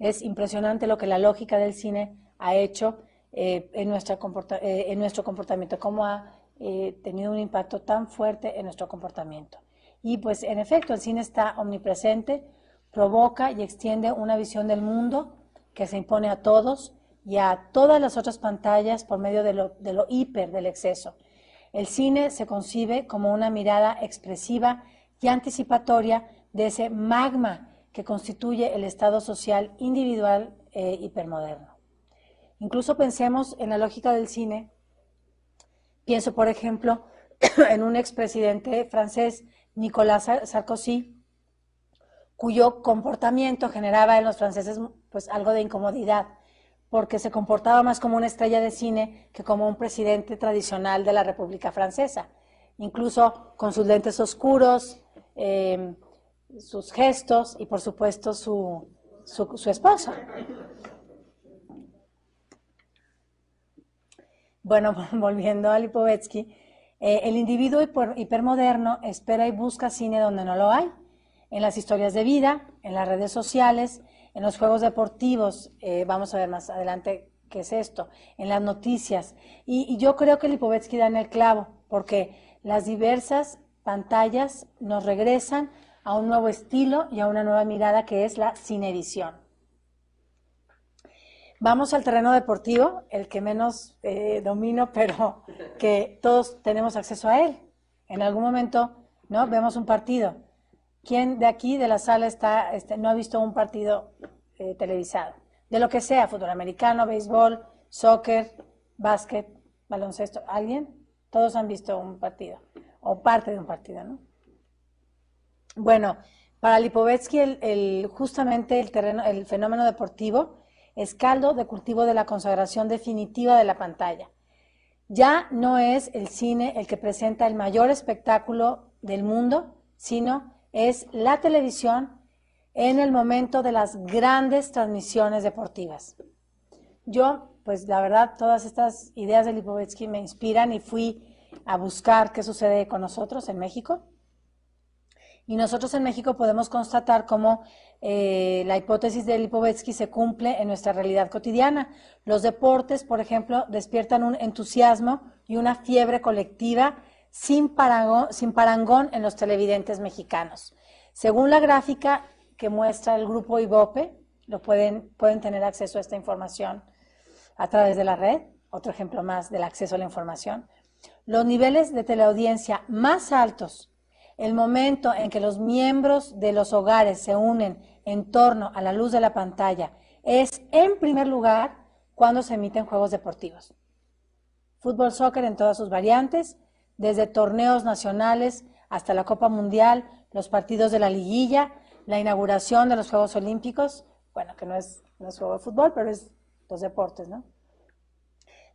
Es impresionante lo que la lógica del cine ha hecho eh, en, nuestra eh, en, nuestro comportamiento, cómo ha eh, tenido un impacto tan fuerte en nuestro comportamiento. Y pues en efecto, el cine está omnipresente, provoca y extiende una visión del mundo que se impone a todos y a todas las otras pantallas por medio de lo, hiper, del exceso. El cine se concibe como una mirada expresiva y anticipatoria de ese magma que constituye el estado social individual e hipermoderno. Incluso pensemos en la lógica del cine. Pienso, por ejemplo, [CLEARS THROAT] en un expresidente francés, Nicolas Sarkozy, cuyo comportamiento generaba en los franceses pues algo de incomodidad, porque se comportaba más como una estrella de cine que como un presidente tradicional de la República Francesa, incluso con sus lentes oscuros, em, sus gestos y por supuesto su, su, esposa. Bueno, [LAUGHS] volviendo a Lipovetsky, eh, el individuo hipermoderno espera y busca cine donde no lo hay en las historias de vida, en las redes sociales, en los juegos deportivos, eh, vamos a ver más adelante qué es esto, en las noticias. Y, yo creo que Lipovetsky da en el clavo, porque las diversas pantallas nos regresan a un nuevo estilo y a una nueva mirada que es la sin edición. Vamos al terreno deportivo, el que menos eh, domino, pero que todos tenemos acceso a él. En algún momento, ¿no? Vemos un partido ¿Quién de aquí, de la sala, está, este, no ha visto un partido eh, televisado? De lo que sea, fútbol americano, béisbol, soccer, básquet, baloncesto. ¿Alguien? Todos han visto un partido, o parte de un partido, ¿no? Bueno, para Lipovetsky, justamente el, terreno, el fenómeno deportivo es caldo de cultivo de la consagración definitiva de la pantalla. Ya no es el cine el que presenta el mayor espectáculo del mundo, sino es la televisión en el momento de las grandes transmisiones deportivas. Yo, pues la verdad, todas estas ideas de Lipovetsky me inspiran y fui a buscar qué sucede con nosotros en México. Y nosotros en México podemos constatar cómo eh, la hipótesis de Lipovetsky se cumple en nuestra realidad cotidiana. Los deportes, por ejemplo, despiertan un entusiasmo y una fiebre colectiva sin parangón, en los televidentes mexicanos. Según la gráfica que muestra el grupo IBOPE, lo pueden, pueden tener acceso a esta información a través de la red, otro ejemplo más del acceso a la información. Los niveles de teleaudiencia más altos, el momento en que los miembros de los hogares se unen en torno a la luz de la pantalla, es en primer lugar cuando se emiten juegos deportivos. Fútbol, soccer en todas sus variantes, desde torneos nacionales hasta la Copa Mundial, los partidos de la liguilla, la inauguración de los Juegos Olímpicos, bueno, que no es, no juego de fútbol, pero es los deportes, ¿no?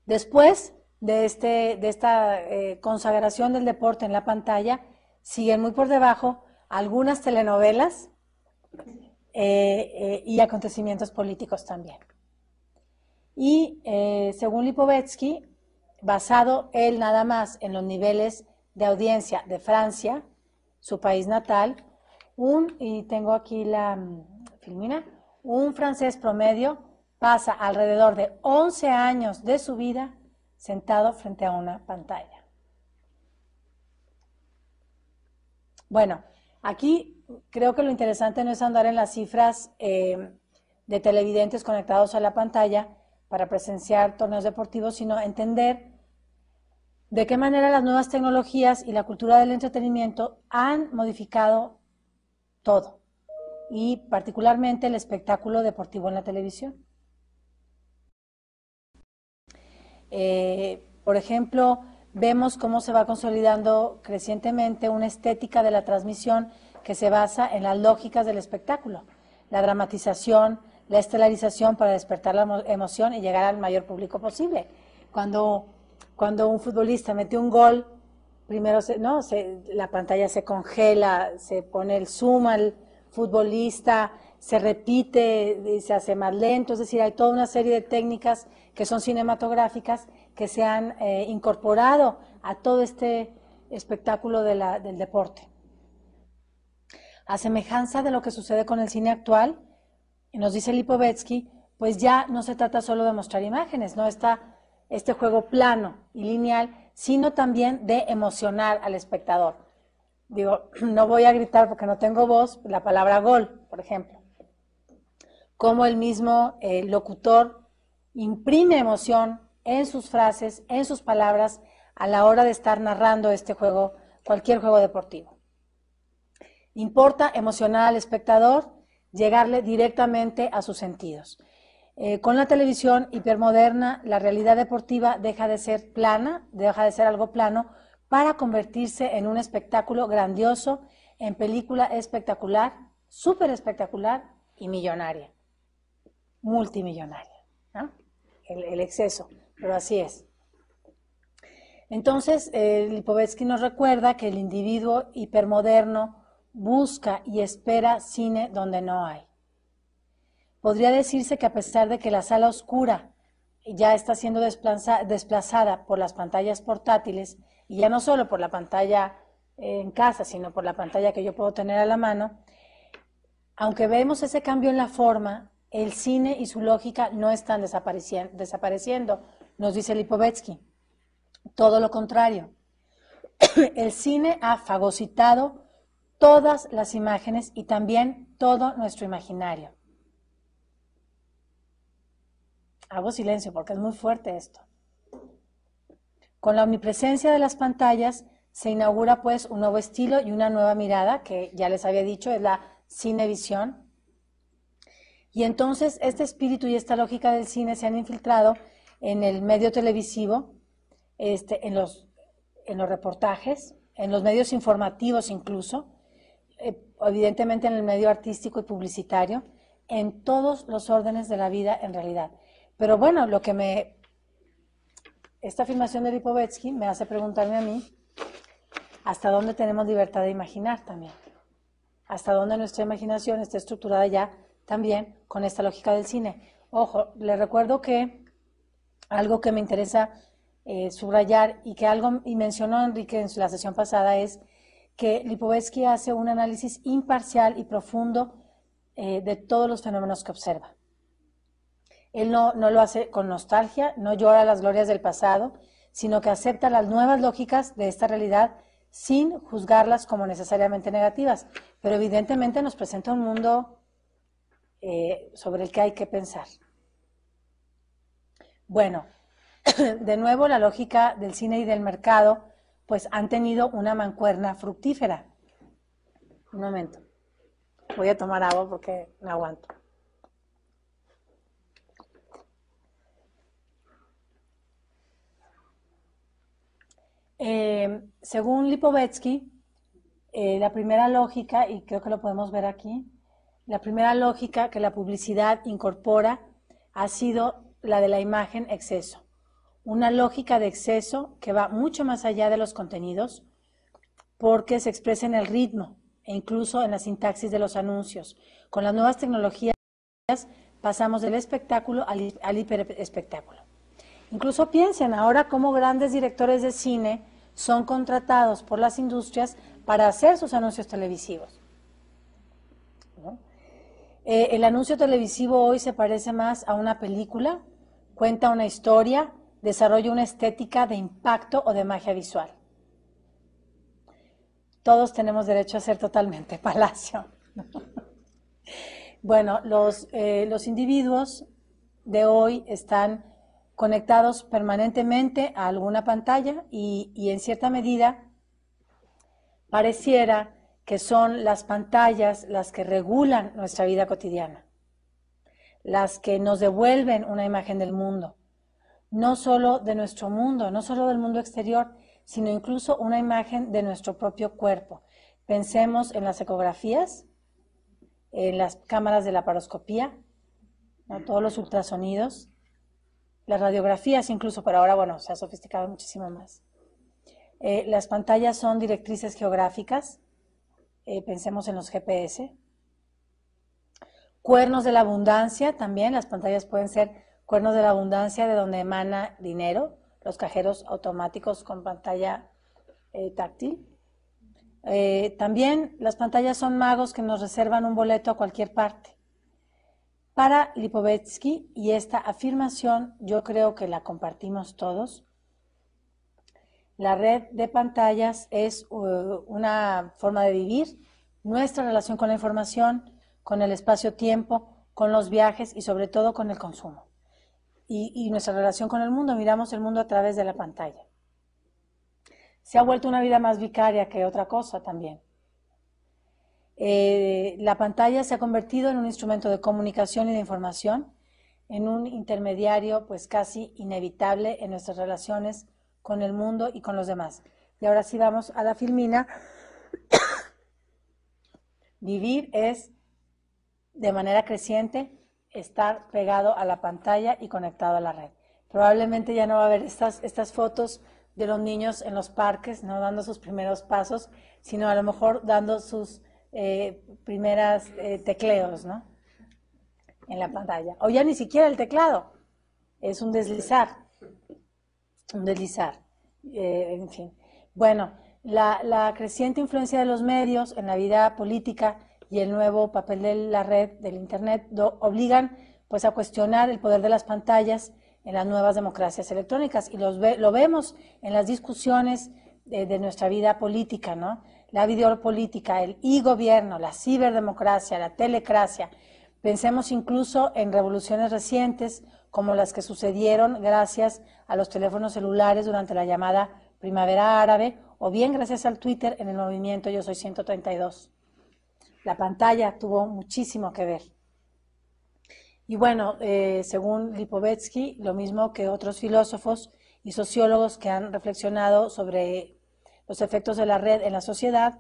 Después de, este, de esta eh, consagración del deporte en la pantalla, siguen muy por debajo algunas telenovelas eh, eh, y acontecimientos políticos también. Y según Lipovetsky, basado él nada más en los niveles de audiencia de Francia, su país natal, un, y tengo aquí la mm, filmina, un francés promedio pasa alrededor de 11 años de su vida sentado frente a una pantalla. Bueno, aquí creo que lo interesante no es andar en las cifras eh, de televidentes conectados a la pantalla, para presenciar torneos deportivos, sino entender de qué manera las nuevas tecnologías y la cultura del entretenimiento han modificado todo y particularmente el espectáculo deportivo en la televisión. Eh, por ejemplo, vemos cómo se va consolidando crecientemente una estética de la transmisión que se basa en las lógicas del espectáculo, la dramatización, la estelarización para despertar la emoción y llegar al mayor público posible. Cuando, cuando un futbolista mete un gol, primero no, la pantalla se congela, se pone el zoom al futbolista, se repite, se hace más lento, es decir, hay toda una serie de técnicas que son cinematográficas que se han eh, incorporado a todo este espectáculo del deporte. A semejanza de lo que sucede con el cine actual, nos dice Lipovetsky, pues ya no se trata solo de mostrar imágenes, no está este juego plano y lineal, sino también de emocionar al espectador. Digo, [CLEARS THROAT] no voy a gritar porque no tengo voz, la palabra gol, por ejemplo. Como el mismo eh, locutor imprime emoción en sus frases, en sus palabras, a la hora de estar narrando este juego, cualquier juego deportivo. Importa emocionar al espectador llegarle directamente a sus sentidos. Eh, con la televisión hipermoderna, la realidad deportiva deja de ser plana, deja de ser algo plano, para convertirse en un espectáculo grandioso, en película espectacular, súper espectacular y millonaria, multimillonaria. El, exceso, pero así es. Entonces, eh, Lipovetsky nos recuerda que el individuo hipermoderno busca y espera cine donde no hay. Podría decirse que a pesar de que la sala oscura ya está siendo desplazada por las pantallas portátiles, y ya no solo por la pantalla en casa, sino por la pantalla que yo puedo tener a la mano, aunque vemos ese cambio en la forma, el cine y su lógica no están desapareciendo nos dice Lipovetsky. Todo lo contrario, [CLEARS THROAT] el cine ha fagocitado todas las imágenes y también todo nuestro imaginario. Hago silencio porque es muy fuerte esto. Con la omnipresencia de las pantallas se inaugura pues un nuevo estilo y una nueva mirada, que ya les había dicho, es la cinevisión. Y entonces este espíritu y esta lógica del cine se han infiltrado en el medio televisivo, este, en, los, en los reportajes, en los medios informativos incluso, eh, evidentemente en el medio artístico y publicitario, en todos los órdenes de la vida en realidad. Pero bueno, lo que me... Esta afirmación de Lipovetsky me hace preguntarme a mí hasta dónde tenemos libertad de imaginar también. Hasta dónde nuestra imaginación está estructurada ya también con esta lógica del cine. Ojo, le recuerdo que algo que me interesa eh, subrayar y que algo y mencionó Enrique en la sesión pasada es que Lipovetsky hace un análisis imparcial y profundo eh, de todos los fenómenos que observa. Él no, lo hace con nostalgia, no llora las glorias del pasado, sino que acepta las nuevas lógicas de esta realidad sin juzgarlas como necesariamente negativas. Pero evidentemente nos presenta un mundo eh, sobre el que hay que pensar. Bueno, [CLEARS THROAT] de nuevo la lógica del cine y del mercado pues han tenido una mancuerna fructífera. Un momento. Voy a tomar agua porque no aguanto. Eh, según Lipovetsky, eh, la primera lógica, y creo que lo podemos ver aquí, la primera lógica que la publicidad incorpora ha sido la de la imagen exceso una lógica de exceso que va mucho más allá de los contenidos porque se expresa en el ritmo e incluso en la sintaxis de los anuncios. Con las nuevas tecnologías pasamos del espectáculo al, hiperespectáculo. Incluso piensen ahora cómo grandes directores de cine son contratados por las industrias para hacer sus anuncios televisivos. Eh, el anuncio televisivo hoy se parece más a una película, cuenta una historia, Desarrollo una estética de impacto o de magia visual. Todos tenemos derecho a ser totalmente [LAUGHS] palacio. bueno, los, eh, los individuos de hoy están conectados permanentemente a alguna pantalla y, y en cierta medida pareciera que son las pantallas las que regulan nuestra vida cotidiana, las que nos devuelven una imagen del mundo no solo de nuestro mundo, no solo del mundo exterior, sino incluso una imagen de nuestro propio cuerpo. Pensemos en las ecografías, en las cámaras de la paroscopía, ¿no? todos los ultrasonidos, las radiografías incluso, pero ahora bueno, se ha sofisticado muchísimo más. Eh, las pantallas son directrices geográficas, eh, pensemos en los GPS. Cuernos de la abundancia también, las pantallas pueden ser cuernos de la abundancia de donde emana dinero, los cajeros automáticos con pantalla eh, táctil. Eh, también las pantallas son magos que nos reservan un boleto a cualquier parte. Para Lipovetsky, y esta afirmación yo creo que la compartimos todos, la red de pantallas es eh, una forma de vivir nuestra relación con la información, con el espacio-tiempo, con los viajes y sobre todo con el consumo y, nuestra relación con el mundo, miramos el mundo a través de la pantalla. Se ha vuelto una vida más vicaria que otra cosa también. Eh, la pantalla se ha convertido en un instrumento de comunicación y de información, en un intermediario pues casi inevitable en nuestras relaciones con el mundo y con los demás. Y ahora sí vamos a la filmina. [COUGHS] Vivir es de manera creciente estar pegado a la pantalla y conectado a la red. Probablemente ya no va a haber estas, estas fotos de los niños en los parques, no dando sus primeros pasos, sino a lo mejor dando sus eh, primeras eh, tecleos, ¿no? En la pantalla. O ya ni siquiera el teclado, es un deslizar, un deslizar, eh, en fin. Bueno, la creciente influencia de los medios en la vida política y el nuevo papel de la red, del Internet, obligan pues, a cuestionar el poder de las pantallas en las nuevas democracias electrónicas. Y lo vemos en las discusiones de, nuestra vida política, ¿no? La videopolítica, el e-gobierno, la ciberdemocracia, la telecracia. Pensemos incluso en revoluciones recientes como las que sucedieron gracias a los teléfonos celulares durante la llamada primavera árabe o bien gracias al Twitter en el movimiento Yo Soy 132 la pantalla tuvo muchísimo que ver. Y bueno, eh, según Lipovetsky, lo mismo que otros filósofos y sociólogos que han reflexionado sobre los efectos de la red en la sociedad,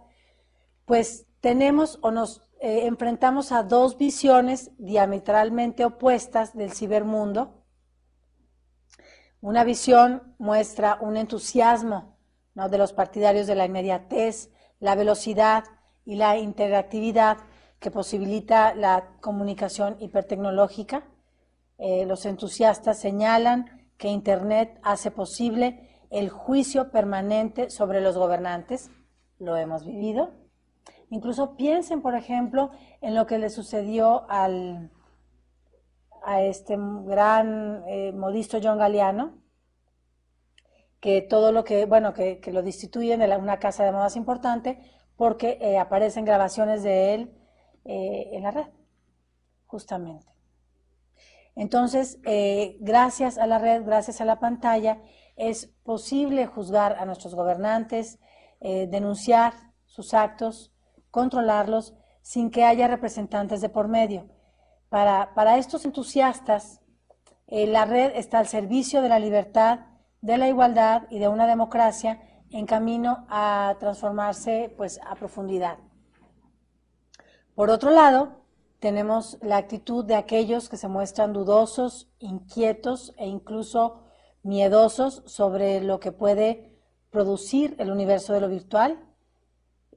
pues tenemos o nos eh, enfrentamos a dos visiones diametralmente opuestas del cibermundo. Una visión muestra un entusiasmo de los partidarios de la inmediatez, la velocidad, y la interactividad que posibilita la comunicación hipertecnológica. Eh, los entusiastas señalan que Internet hace posible el juicio permanente sobre los gobernantes, lo hemos vivido. Incluso piensen, por ejemplo, en lo que le sucedió al, a este gran eh, modisto John Galeano, que todo lo que, bueno, que, lo destituyen de una casa de modas importante, porque eh, aparecen grabaciones de él eh, en la red, justamente. Entonces, eh, gracias a la red, gracias a la pantalla, es posible juzgar a nuestros gobernantes, denunciar sus actos, controlarlos, sin que haya representantes de por medio. Para, para estos entusiastas, la red está al servicio de la libertad, de la igualdad y de una democracia en camino a transformarse pues, a profundidad. Por otro lado, tenemos la actitud de aquellos que se muestran dudosos, inquietos e incluso miedosos sobre lo que puede producir el universo de lo virtual.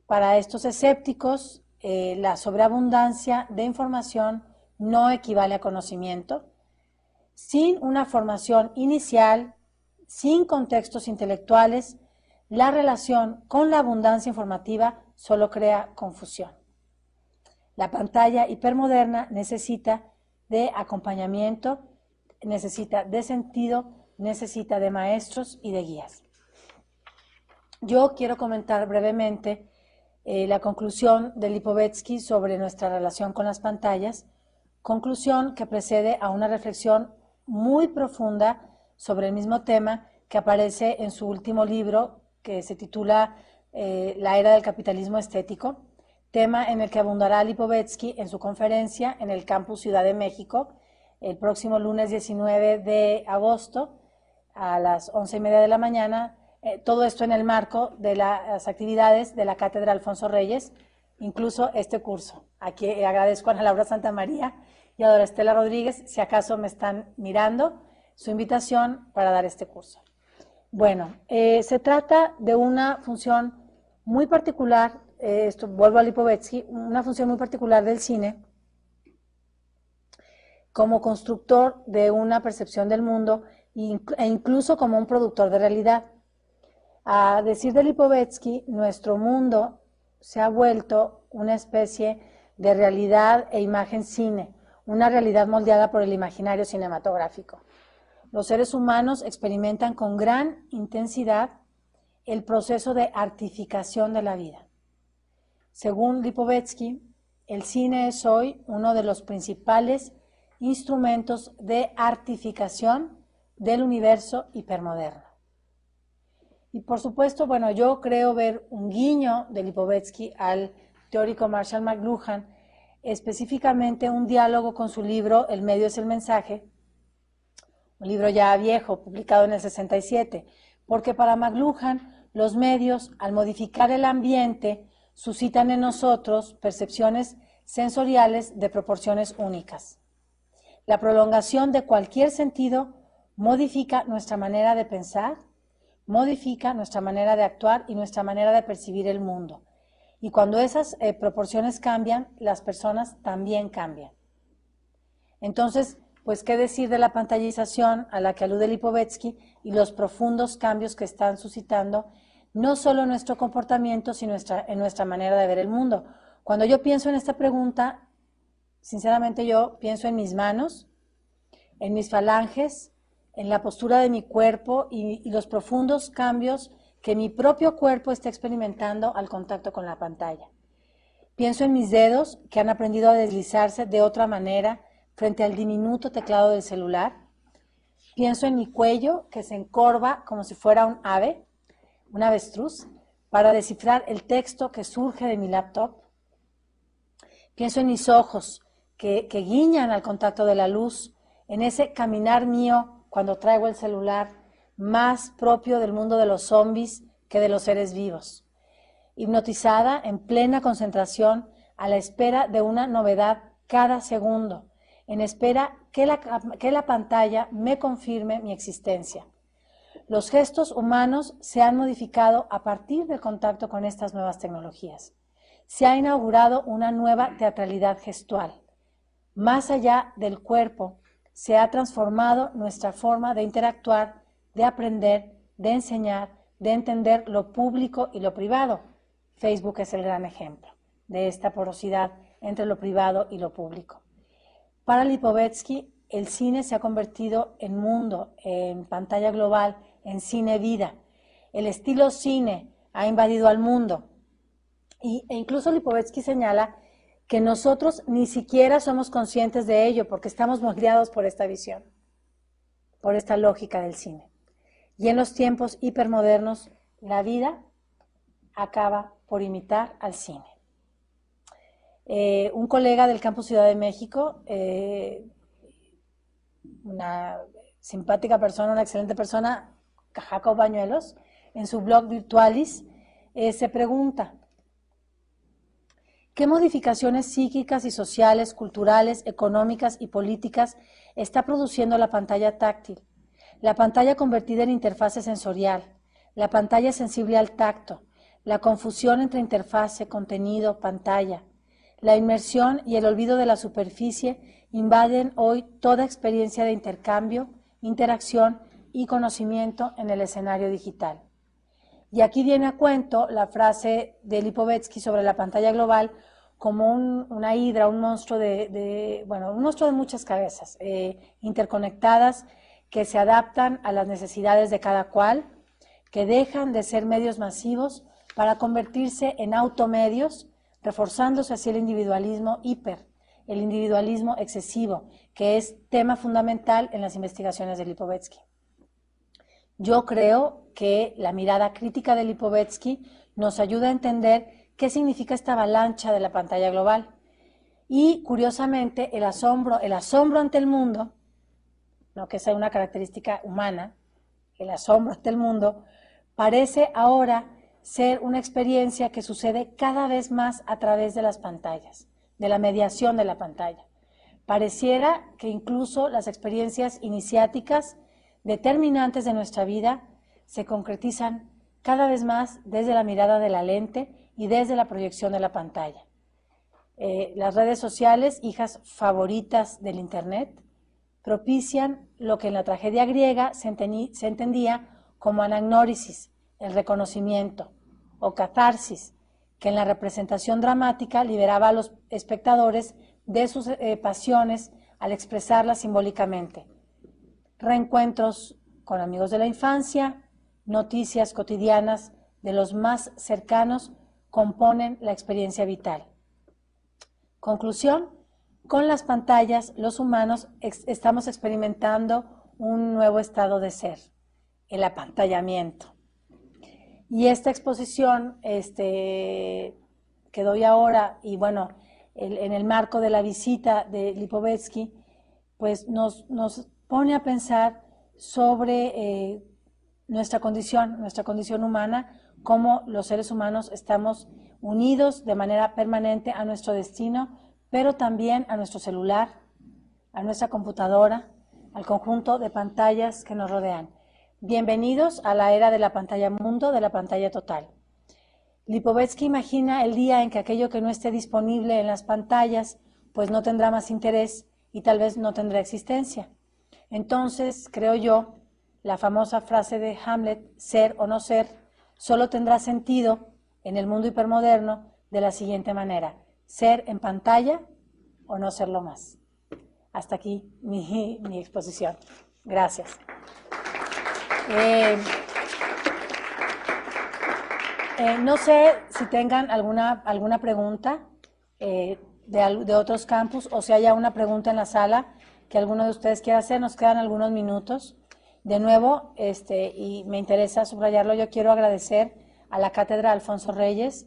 Para estos escépticos, eh, la sobreabundancia de información no equivale a conocimiento. Sin una formación inicial, sin contextos intelectuales, la relación con la abundancia informativa solo crea confusión. La pantalla hipermoderna necesita de acompañamiento, necesita de sentido, necesita de maestros y de guías. Yo quiero comentar brevemente eh, la conclusión de Lipovetsky sobre nuestra relación con las pantallas, conclusión que precede a una reflexión muy profunda sobre el mismo tema que aparece en su último libro, que se titula eh, La era del capitalismo estético, tema en el que abundará Lipovetsky en su conferencia en el Campus Ciudad de México el próximo lunes 19 de agosto a las 11 y media de la mañana. Eh, todo esto en el marco de las actividades de la Cátedra Alfonso Reyes, incluso este curso. Aquí agradezco a Ana Laura Santa María y a Dora Estela Rodríguez, si acaso me están mirando, su invitación para dar este curso. Bueno, eh, se trata de una función muy particular, eh, esto vuelvo a Lipovetsky, una función muy particular del cine como constructor de una percepción del mundo e incluso como un productor de realidad. A decir de Lipovetsky, nuestro mundo se ha vuelto una especie de realidad e imagen cine, una realidad moldeada por el imaginario cinematográfico los seres humanos experimentan con gran intensidad el proceso de artificación de la vida. Según Lipovetsky, el cine es hoy uno de los principales instrumentos de artificación del universo hipermoderno. Y por supuesto, bueno, yo creo ver un guiño de Lipovetsky al teórico Marshall McLuhan, específicamente un diálogo con su libro El medio es el mensaje, un libro ya viejo, publicado en el 67, porque para McLuhan los medios, al modificar el ambiente, suscitan en nosotros percepciones sensoriales de proporciones únicas. La prolongación de cualquier sentido modifica nuestra manera de pensar, modifica nuestra manera de actuar y nuestra manera de percibir el mundo. Y cuando esas eh, proporciones cambian, las personas también cambian. Entonces, pues qué decir de la pantallización a la que alude Lipovetsky y los profundos cambios que están suscitando no solo en nuestro comportamiento, sino en nuestra manera de ver el mundo. Cuando yo pienso en esta pregunta, sinceramente yo pienso en mis manos, en mis falanges, en la postura de mi cuerpo y los profundos cambios que mi propio cuerpo está experimentando al contacto con la pantalla. Pienso en mis dedos que han aprendido a deslizarse de otra manera frente al diminuto teclado del celular. Pienso en mi cuello que se encorva como si fuera un ave, un avestruz, para descifrar el texto que surge de mi laptop. Pienso en mis ojos que, guiñan al contacto de la luz, en ese caminar mío cuando traigo el celular, más propio del mundo de los zombies que de los seres vivos. Hipnotizada en plena concentración a la espera de una novedad cada segundo en espera que la, pantalla me confirme mi existencia. Los gestos humanos se han modificado a partir del contacto con estas nuevas tecnologías. Se ha inaugurado una nueva teatralidad gestual. Más allá del cuerpo, se ha transformado nuestra forma de interactuar, de aprender, de enseñar, de entender lo público y lo privado. Facebook es el gran ejemplo de esta porosidad entre lo privado y lo público. Para Lipovetsky, el cine se ha convertido en mundo, en pantalla global, en cine vida. El estilo cine ha invadido al mundo. Y, e incluso Lipovetsky señala que nosotros ni siquiera somos conscientes de ello porque estamos moldeados por esta visión, por esta lógica del cine. Y en los tiempos hipermodernos, la vida acaba por imitar al cine. Eh, un colega del Campus Ciudad de México, eh, una simpática persona, una excelente persona, Cajaco Bañuelos, en su blog Virtualis, eh, se pregunta, ¿qué modificaciones psíquicas y sociales, culturales, económicas y políticas está produciendo la pantalla táctil? La pantalla convertida en interfase sensorial, la pantalla sensible al tacto, la confusión entre interfase, contenido, pantalla, la inmersión y el olvido de la superficie invaden hoy toda experiencia de intercambio, interacción y conocimiento en el escenario digital. Y aquí viene a cuento la frase de Lipovetsky sobre la pantalla global como una hidra, un monstruo de, bueno, un de muchas cabezas, eh, interconectadas, que se adaptan a las necesidades de cada cual, que dejan de ser medios masivos para convertirse en automedios reforzándose hacia el individualismo hiper, el individualismo excesivo, que es tema fundamental en las investigaciones de Lipovetsky. Yo creo que la mirada crítica de Lipovetsky nos ayuda a entender qué significa esta avalancha de la pantalla global. Y curiosamente, el asombro, el asombro ante el mundo, lo que es una característica humana, el asombro ante el mundo, parece ahora ser una experiencia que sucede cada vez más a través de las pantallas, de la mediación de la pantalla. Pareciera que incluso las experiencias iniciáticas determinantes de nuestra vida se concretizan cada vez más desde la mirada de la lente y desde la proyección de la pantalla. Eh, las redes sociales, hijas favoritas del Internet, propician lo que en la tragedia griega se, entendía como anagnórisis, el reconocimiento, o catarsis, que en la representación dramática liberaba a los espectadores de sus eh, pasiones al expresarlas simbólicamente. Reencuentros con amigos de la infancia, noticias cotidianas de los más cercanos componen la experiencia vital. Conclusión, con las pantallas los humanos estamos experimentando un nuevo estado de ser, el apantallamiento. Y esta exposición este, que doy ahora, y bueno, en el marco de la visita de Lipovetsky, pues nos, nos pone a pensar sobre eh, nuestra condición, nuestra condición humana, cómo los seres humanos estamos unidos de manera permanente a nuestro destino, pero también a nuestro celular, a nuestra computadora, al conjunto de pantallas que nos rodean. Bienvenidos a la era de la pantalla mundo, de la pantalla total. Lipovetsky imagina el día en que aquello que no esté disponible en las pantallas, pues no tendrá más interés y tal vez no tendrá existencia. Entonces, creo yo, la famosa frase de Hamlet, ser o no ser, solo tendrá sentido en el mundo hipermoderno de la siguiente manera, ser en pantalla o no serlo más. Hasta aquí mi, mi exposición. Gracias. Eh, eh, no sé si tengan alguna, alguna pregunta eh, de, otros campus o si haya una pregunta en la sala que alguno de ustedes quiera hacer. Nos quedan algunos minutos. De nuevo, este, y me interesa subrayarlo, yo quiero agradecer a la Cátedra Alfonso Reyes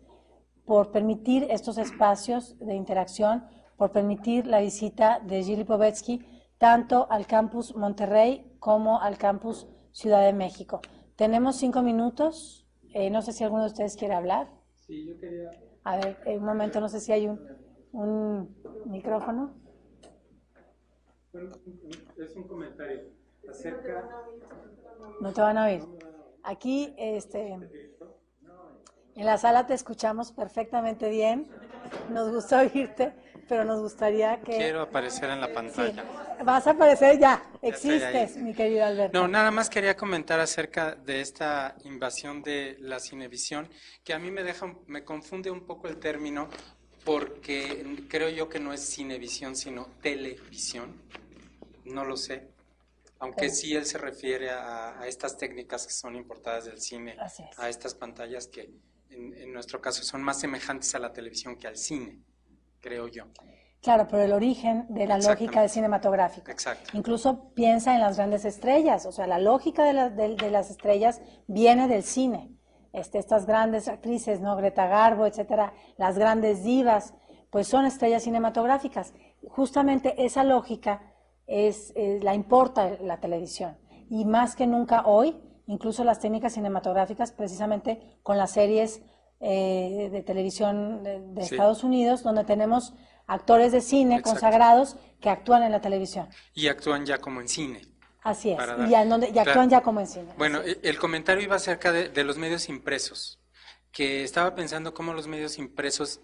por permitir estos espacios de interacción, por permitir la visita de Gili Povetsky tanto al campus Monterrey como al campus Ciudad de México. Tenemos cinco minutos. Eh, no sé si alguno de ustedes quiere hablar. Sí, yo quería. A ver, eh, un momento, no sé si hay un, micrófono. Es un comentario acerca. No te van a oír. Aquí, este, en la sala te escuchamos perfectamente bien. Nos gusta oírte pero nos gustaría que... Quiero aparecer en la pantalla. vas a aparecer ya, existes, mi querido Alberto. No, nada más quería comentar acerca de esta invasión de la cinevisión, que a mí me deja, me confunde un poco el término, porque creo yo que no es cinevisión, sino televisión. No lo sé. Aunque sí él se refiere a, estas técnicas que son importadas del cine, a estas pantallas que en, nuestro caso son más semejantes a la televisión que al cine creo yo. Claro, pero el origen de la lógica cinematográfica. Incluso piensa en las grandes estrellas, o sea, la lógica de, las estrellas viene del cine. Este, estas grandes actrices, ¿no? Greta Garbo, etcétera, las grandes divas, pues son estrellas cinematográficas. Justamente esa lógica es, eh, la importa la televisión. Y más que nunca hoy, incluso las técnicas cinematográficas, precisamente con las series eh, de televisión de, Estados Unidos, donde tenemos actores de cine consagrados que actúan en la televisión. Y actúan ya como en cine. Así es, y, donde, actúan ya como en cine. Bueno, e, el comentario iba acerca de, de los medios impresos, que estaba pensando cómo los medios impresos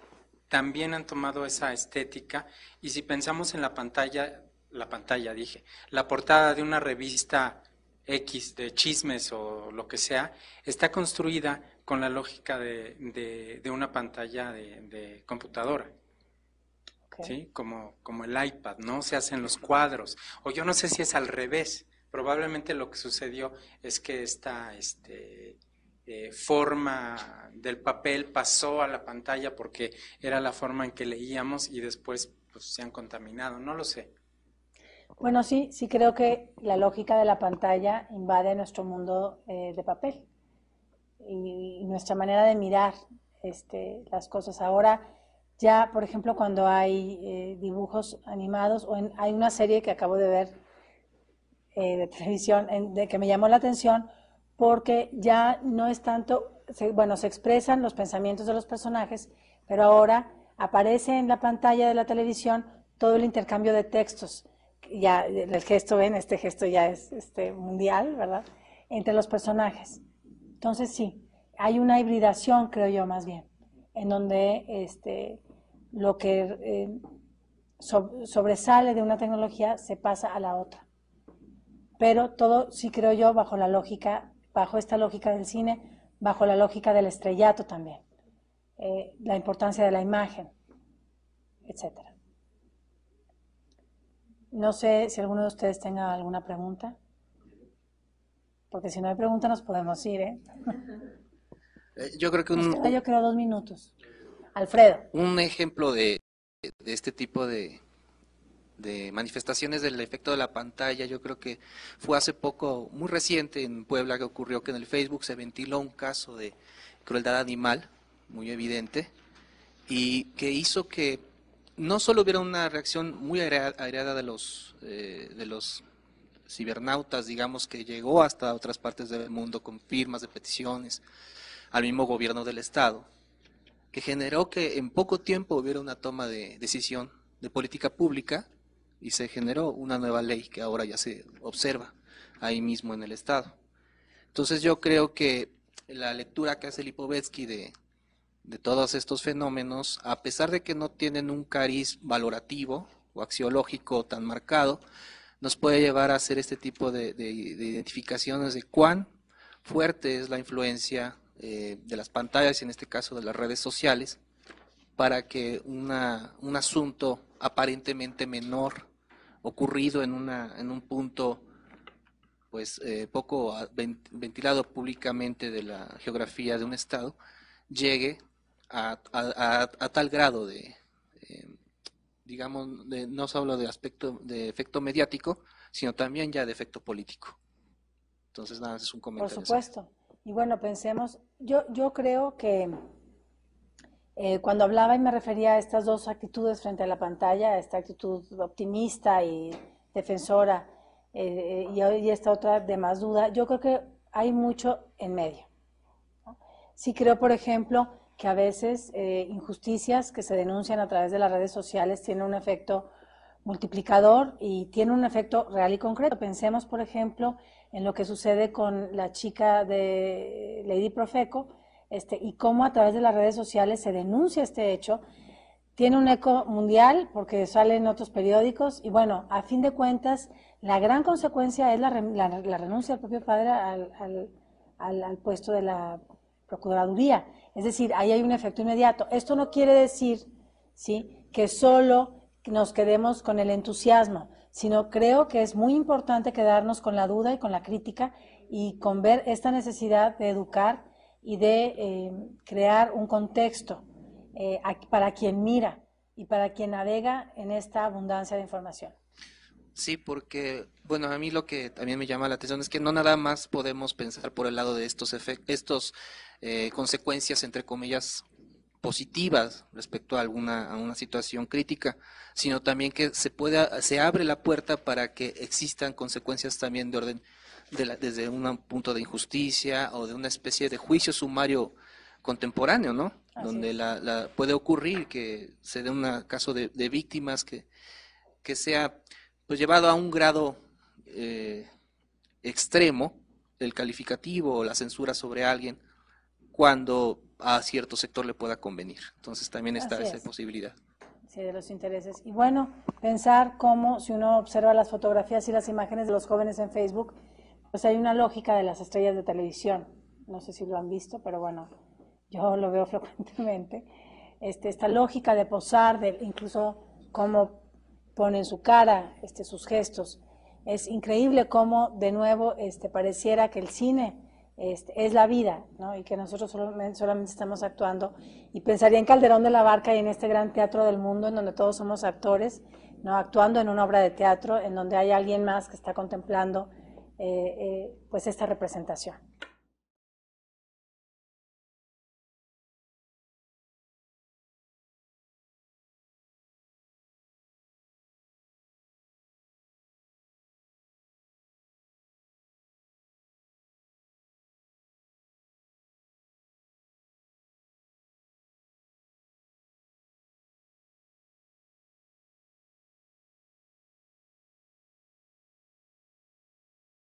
también han tomado esa estética y si pensamos en la pantalla, la pantalla dije, la portada de una revista X de chismes o lo que sea, está construida con la lógica de, una pantalla de, computadora. ¿Sí? Como, como el iPad, ¿no? Se hacen los cuadros. O yo no sé si es al revés. Probablemente lo que sucedió es que esta este, eh, forma del papel pasó a la pantalla porque era la forma en que leíamos y después pues, se han contaminado. No lo sé. Bueno, sí, sí creo que la lógica de la pantalla invade nuestro mundo eh, de papel y, nuestra manera de mirar este, las cosas. Ahora ya, por ejemplo, cuando hay eh, dibujos animados, o hay una serie que acabo de ver eh, de televisión de que me llamó la atención, porque ya no es tanto, bueno, se expresan los pensamientos de los personajes, pero ahora aparece en la pantalla de la televisión todo el intercambio de textos. Ya el gesto, ven, este gesto ya es este, mundial, ¿verdad? Entre los personajes. Entonces sí, hay una hibridación, creo yo, más bien, en donde este, lo que eh, sobresale de una tecnología se pasa a la otra. Pero todo, sí creo yo, bajo la lógica, bajo esta lógica del cine, bajo la lógica del estrellato también, eh, la importancia de la imagen, etcétera. No sé si alguno de ustedes tenga alguna pregunta. Porque si no hay pregunta nos podemos ir, ¿eh? [LAUGHS] eh yo creo que un... yo creo dos minutos. Alfredo. Un ejemplo de, este tipo de, de manifestaciones del efecto de la pantalla. Yo creo que fue hace poco, muy reciente en Puebla, que ocurrió que en el Facebook se ventiló un caso de crueldad animal, muy evidente, y que hizo que no solo hubiera una reacción muy agregada de los, eh, de los cibernautas, digamos, que llegó hasta otras partes del mundo con firmas de peticiones al mismo gobierno del Estado, que generó que en poco tiempo hubiera una toma de decisión de política pública y se generó una nueva ley que ahora ya se observa ahí mismo en el Estado. Entonces yo creo que la lectura que hace Lipovetsky de, de todos estos fenómenos, a pesar de que no tienen un cariz valorativo o axiológico tan marcado, nos puede llevar a hacer este tipo de, identificaciones de cuán fuerte es la influencia eh, de las pantallas y en este caso de las redes sociales para que un asunto aparentemente menor ocurrido en, una, en un punto pues eh, poco ventilado públicamente de la geografía de un estado llegue a tal grado de, digamos, no solo de aspecto de efecto mediático, sino también ya de efecto político. Entonces, nada, es un comentario. Por supuesto. Y bueno, pensemos, yo, yo creo que eh, cuando hablaba y me refería a estas dos actitudes frente a la pantalla, esta actitud optimista y defensora eh, eh, y, esta otra de más duda, yo creo que hay mucho en medio. si Sí creo, por ejemplo, que a veces eh, injusticias que se denuncian a través de las redes sociales tienen un efecto multiplicador y tiene un efecto real y concreto. Pensemos, por ejemplo, en lo que sucede con la chica de Lady Profeco este, y cómo a través de las redes sociales se denuncia este hecho. Tiene un eco mundial porque sale en otros periódicos y bueno, a fin de cuentas, la gran consecuencia es la, la, renuncia del propio padre al puesto de la Procuraduría. Es decir, ahí hay un efecto inmediato. Esto no quiere decir ¿sí? que solo nos quedemos con el entusiasmo, sino creo que es muy importante quedarnos con la duda y con la crítica y con ver esta necesidad de educar y de eh, crear un contexto eh, para quien mira y para quien navega en esta abundancia de información. Sí, porque, bueno, a mí lo que también me llama la atención es que no nada más podemos pensar por el lado de estos efectos, estos eh, consecuencias, entre comillas, positivas respecto a alguna a una situación crítica, sino también que se pueda se abre la puerta para que existan consecuencias también de orden de desde un punto de injusticia o de una especie de juicio sumario contemporáneo, ¿no? Donde la, puede ocurrir que se dé un caso de, víctimas que que sea pues llevado a un grado eh, extremo el calificativo o la censura sobre alguien cuando a cierto sector le pueda convenir. Entonces también está esa posibilidad. Sí, de los intereses. Y bueno, pensar cómo si uno observa las fotografías y las imágenes de los jóvenes en Facebook, pues hay una lógica de las estrellas de televisión. No sé si lo han visto, pero bueno, yo lo veo [LAUGHS] frecuentemente. Este, esta lógica de posar, de incluso cómo en su cara, este, sus gestos. Es increíble cómo de nuevo este, pareciera que el cine este, es la vida, y que nosotros solamente, estamos actuando. Y pensaría en Calderón de la Barca y en este gran teatro del mundo en donde todos somos actores, ¿no? actuando en una obra de teatro, en donde hay alguien más que está contemplando eh, eh, pues esta representación.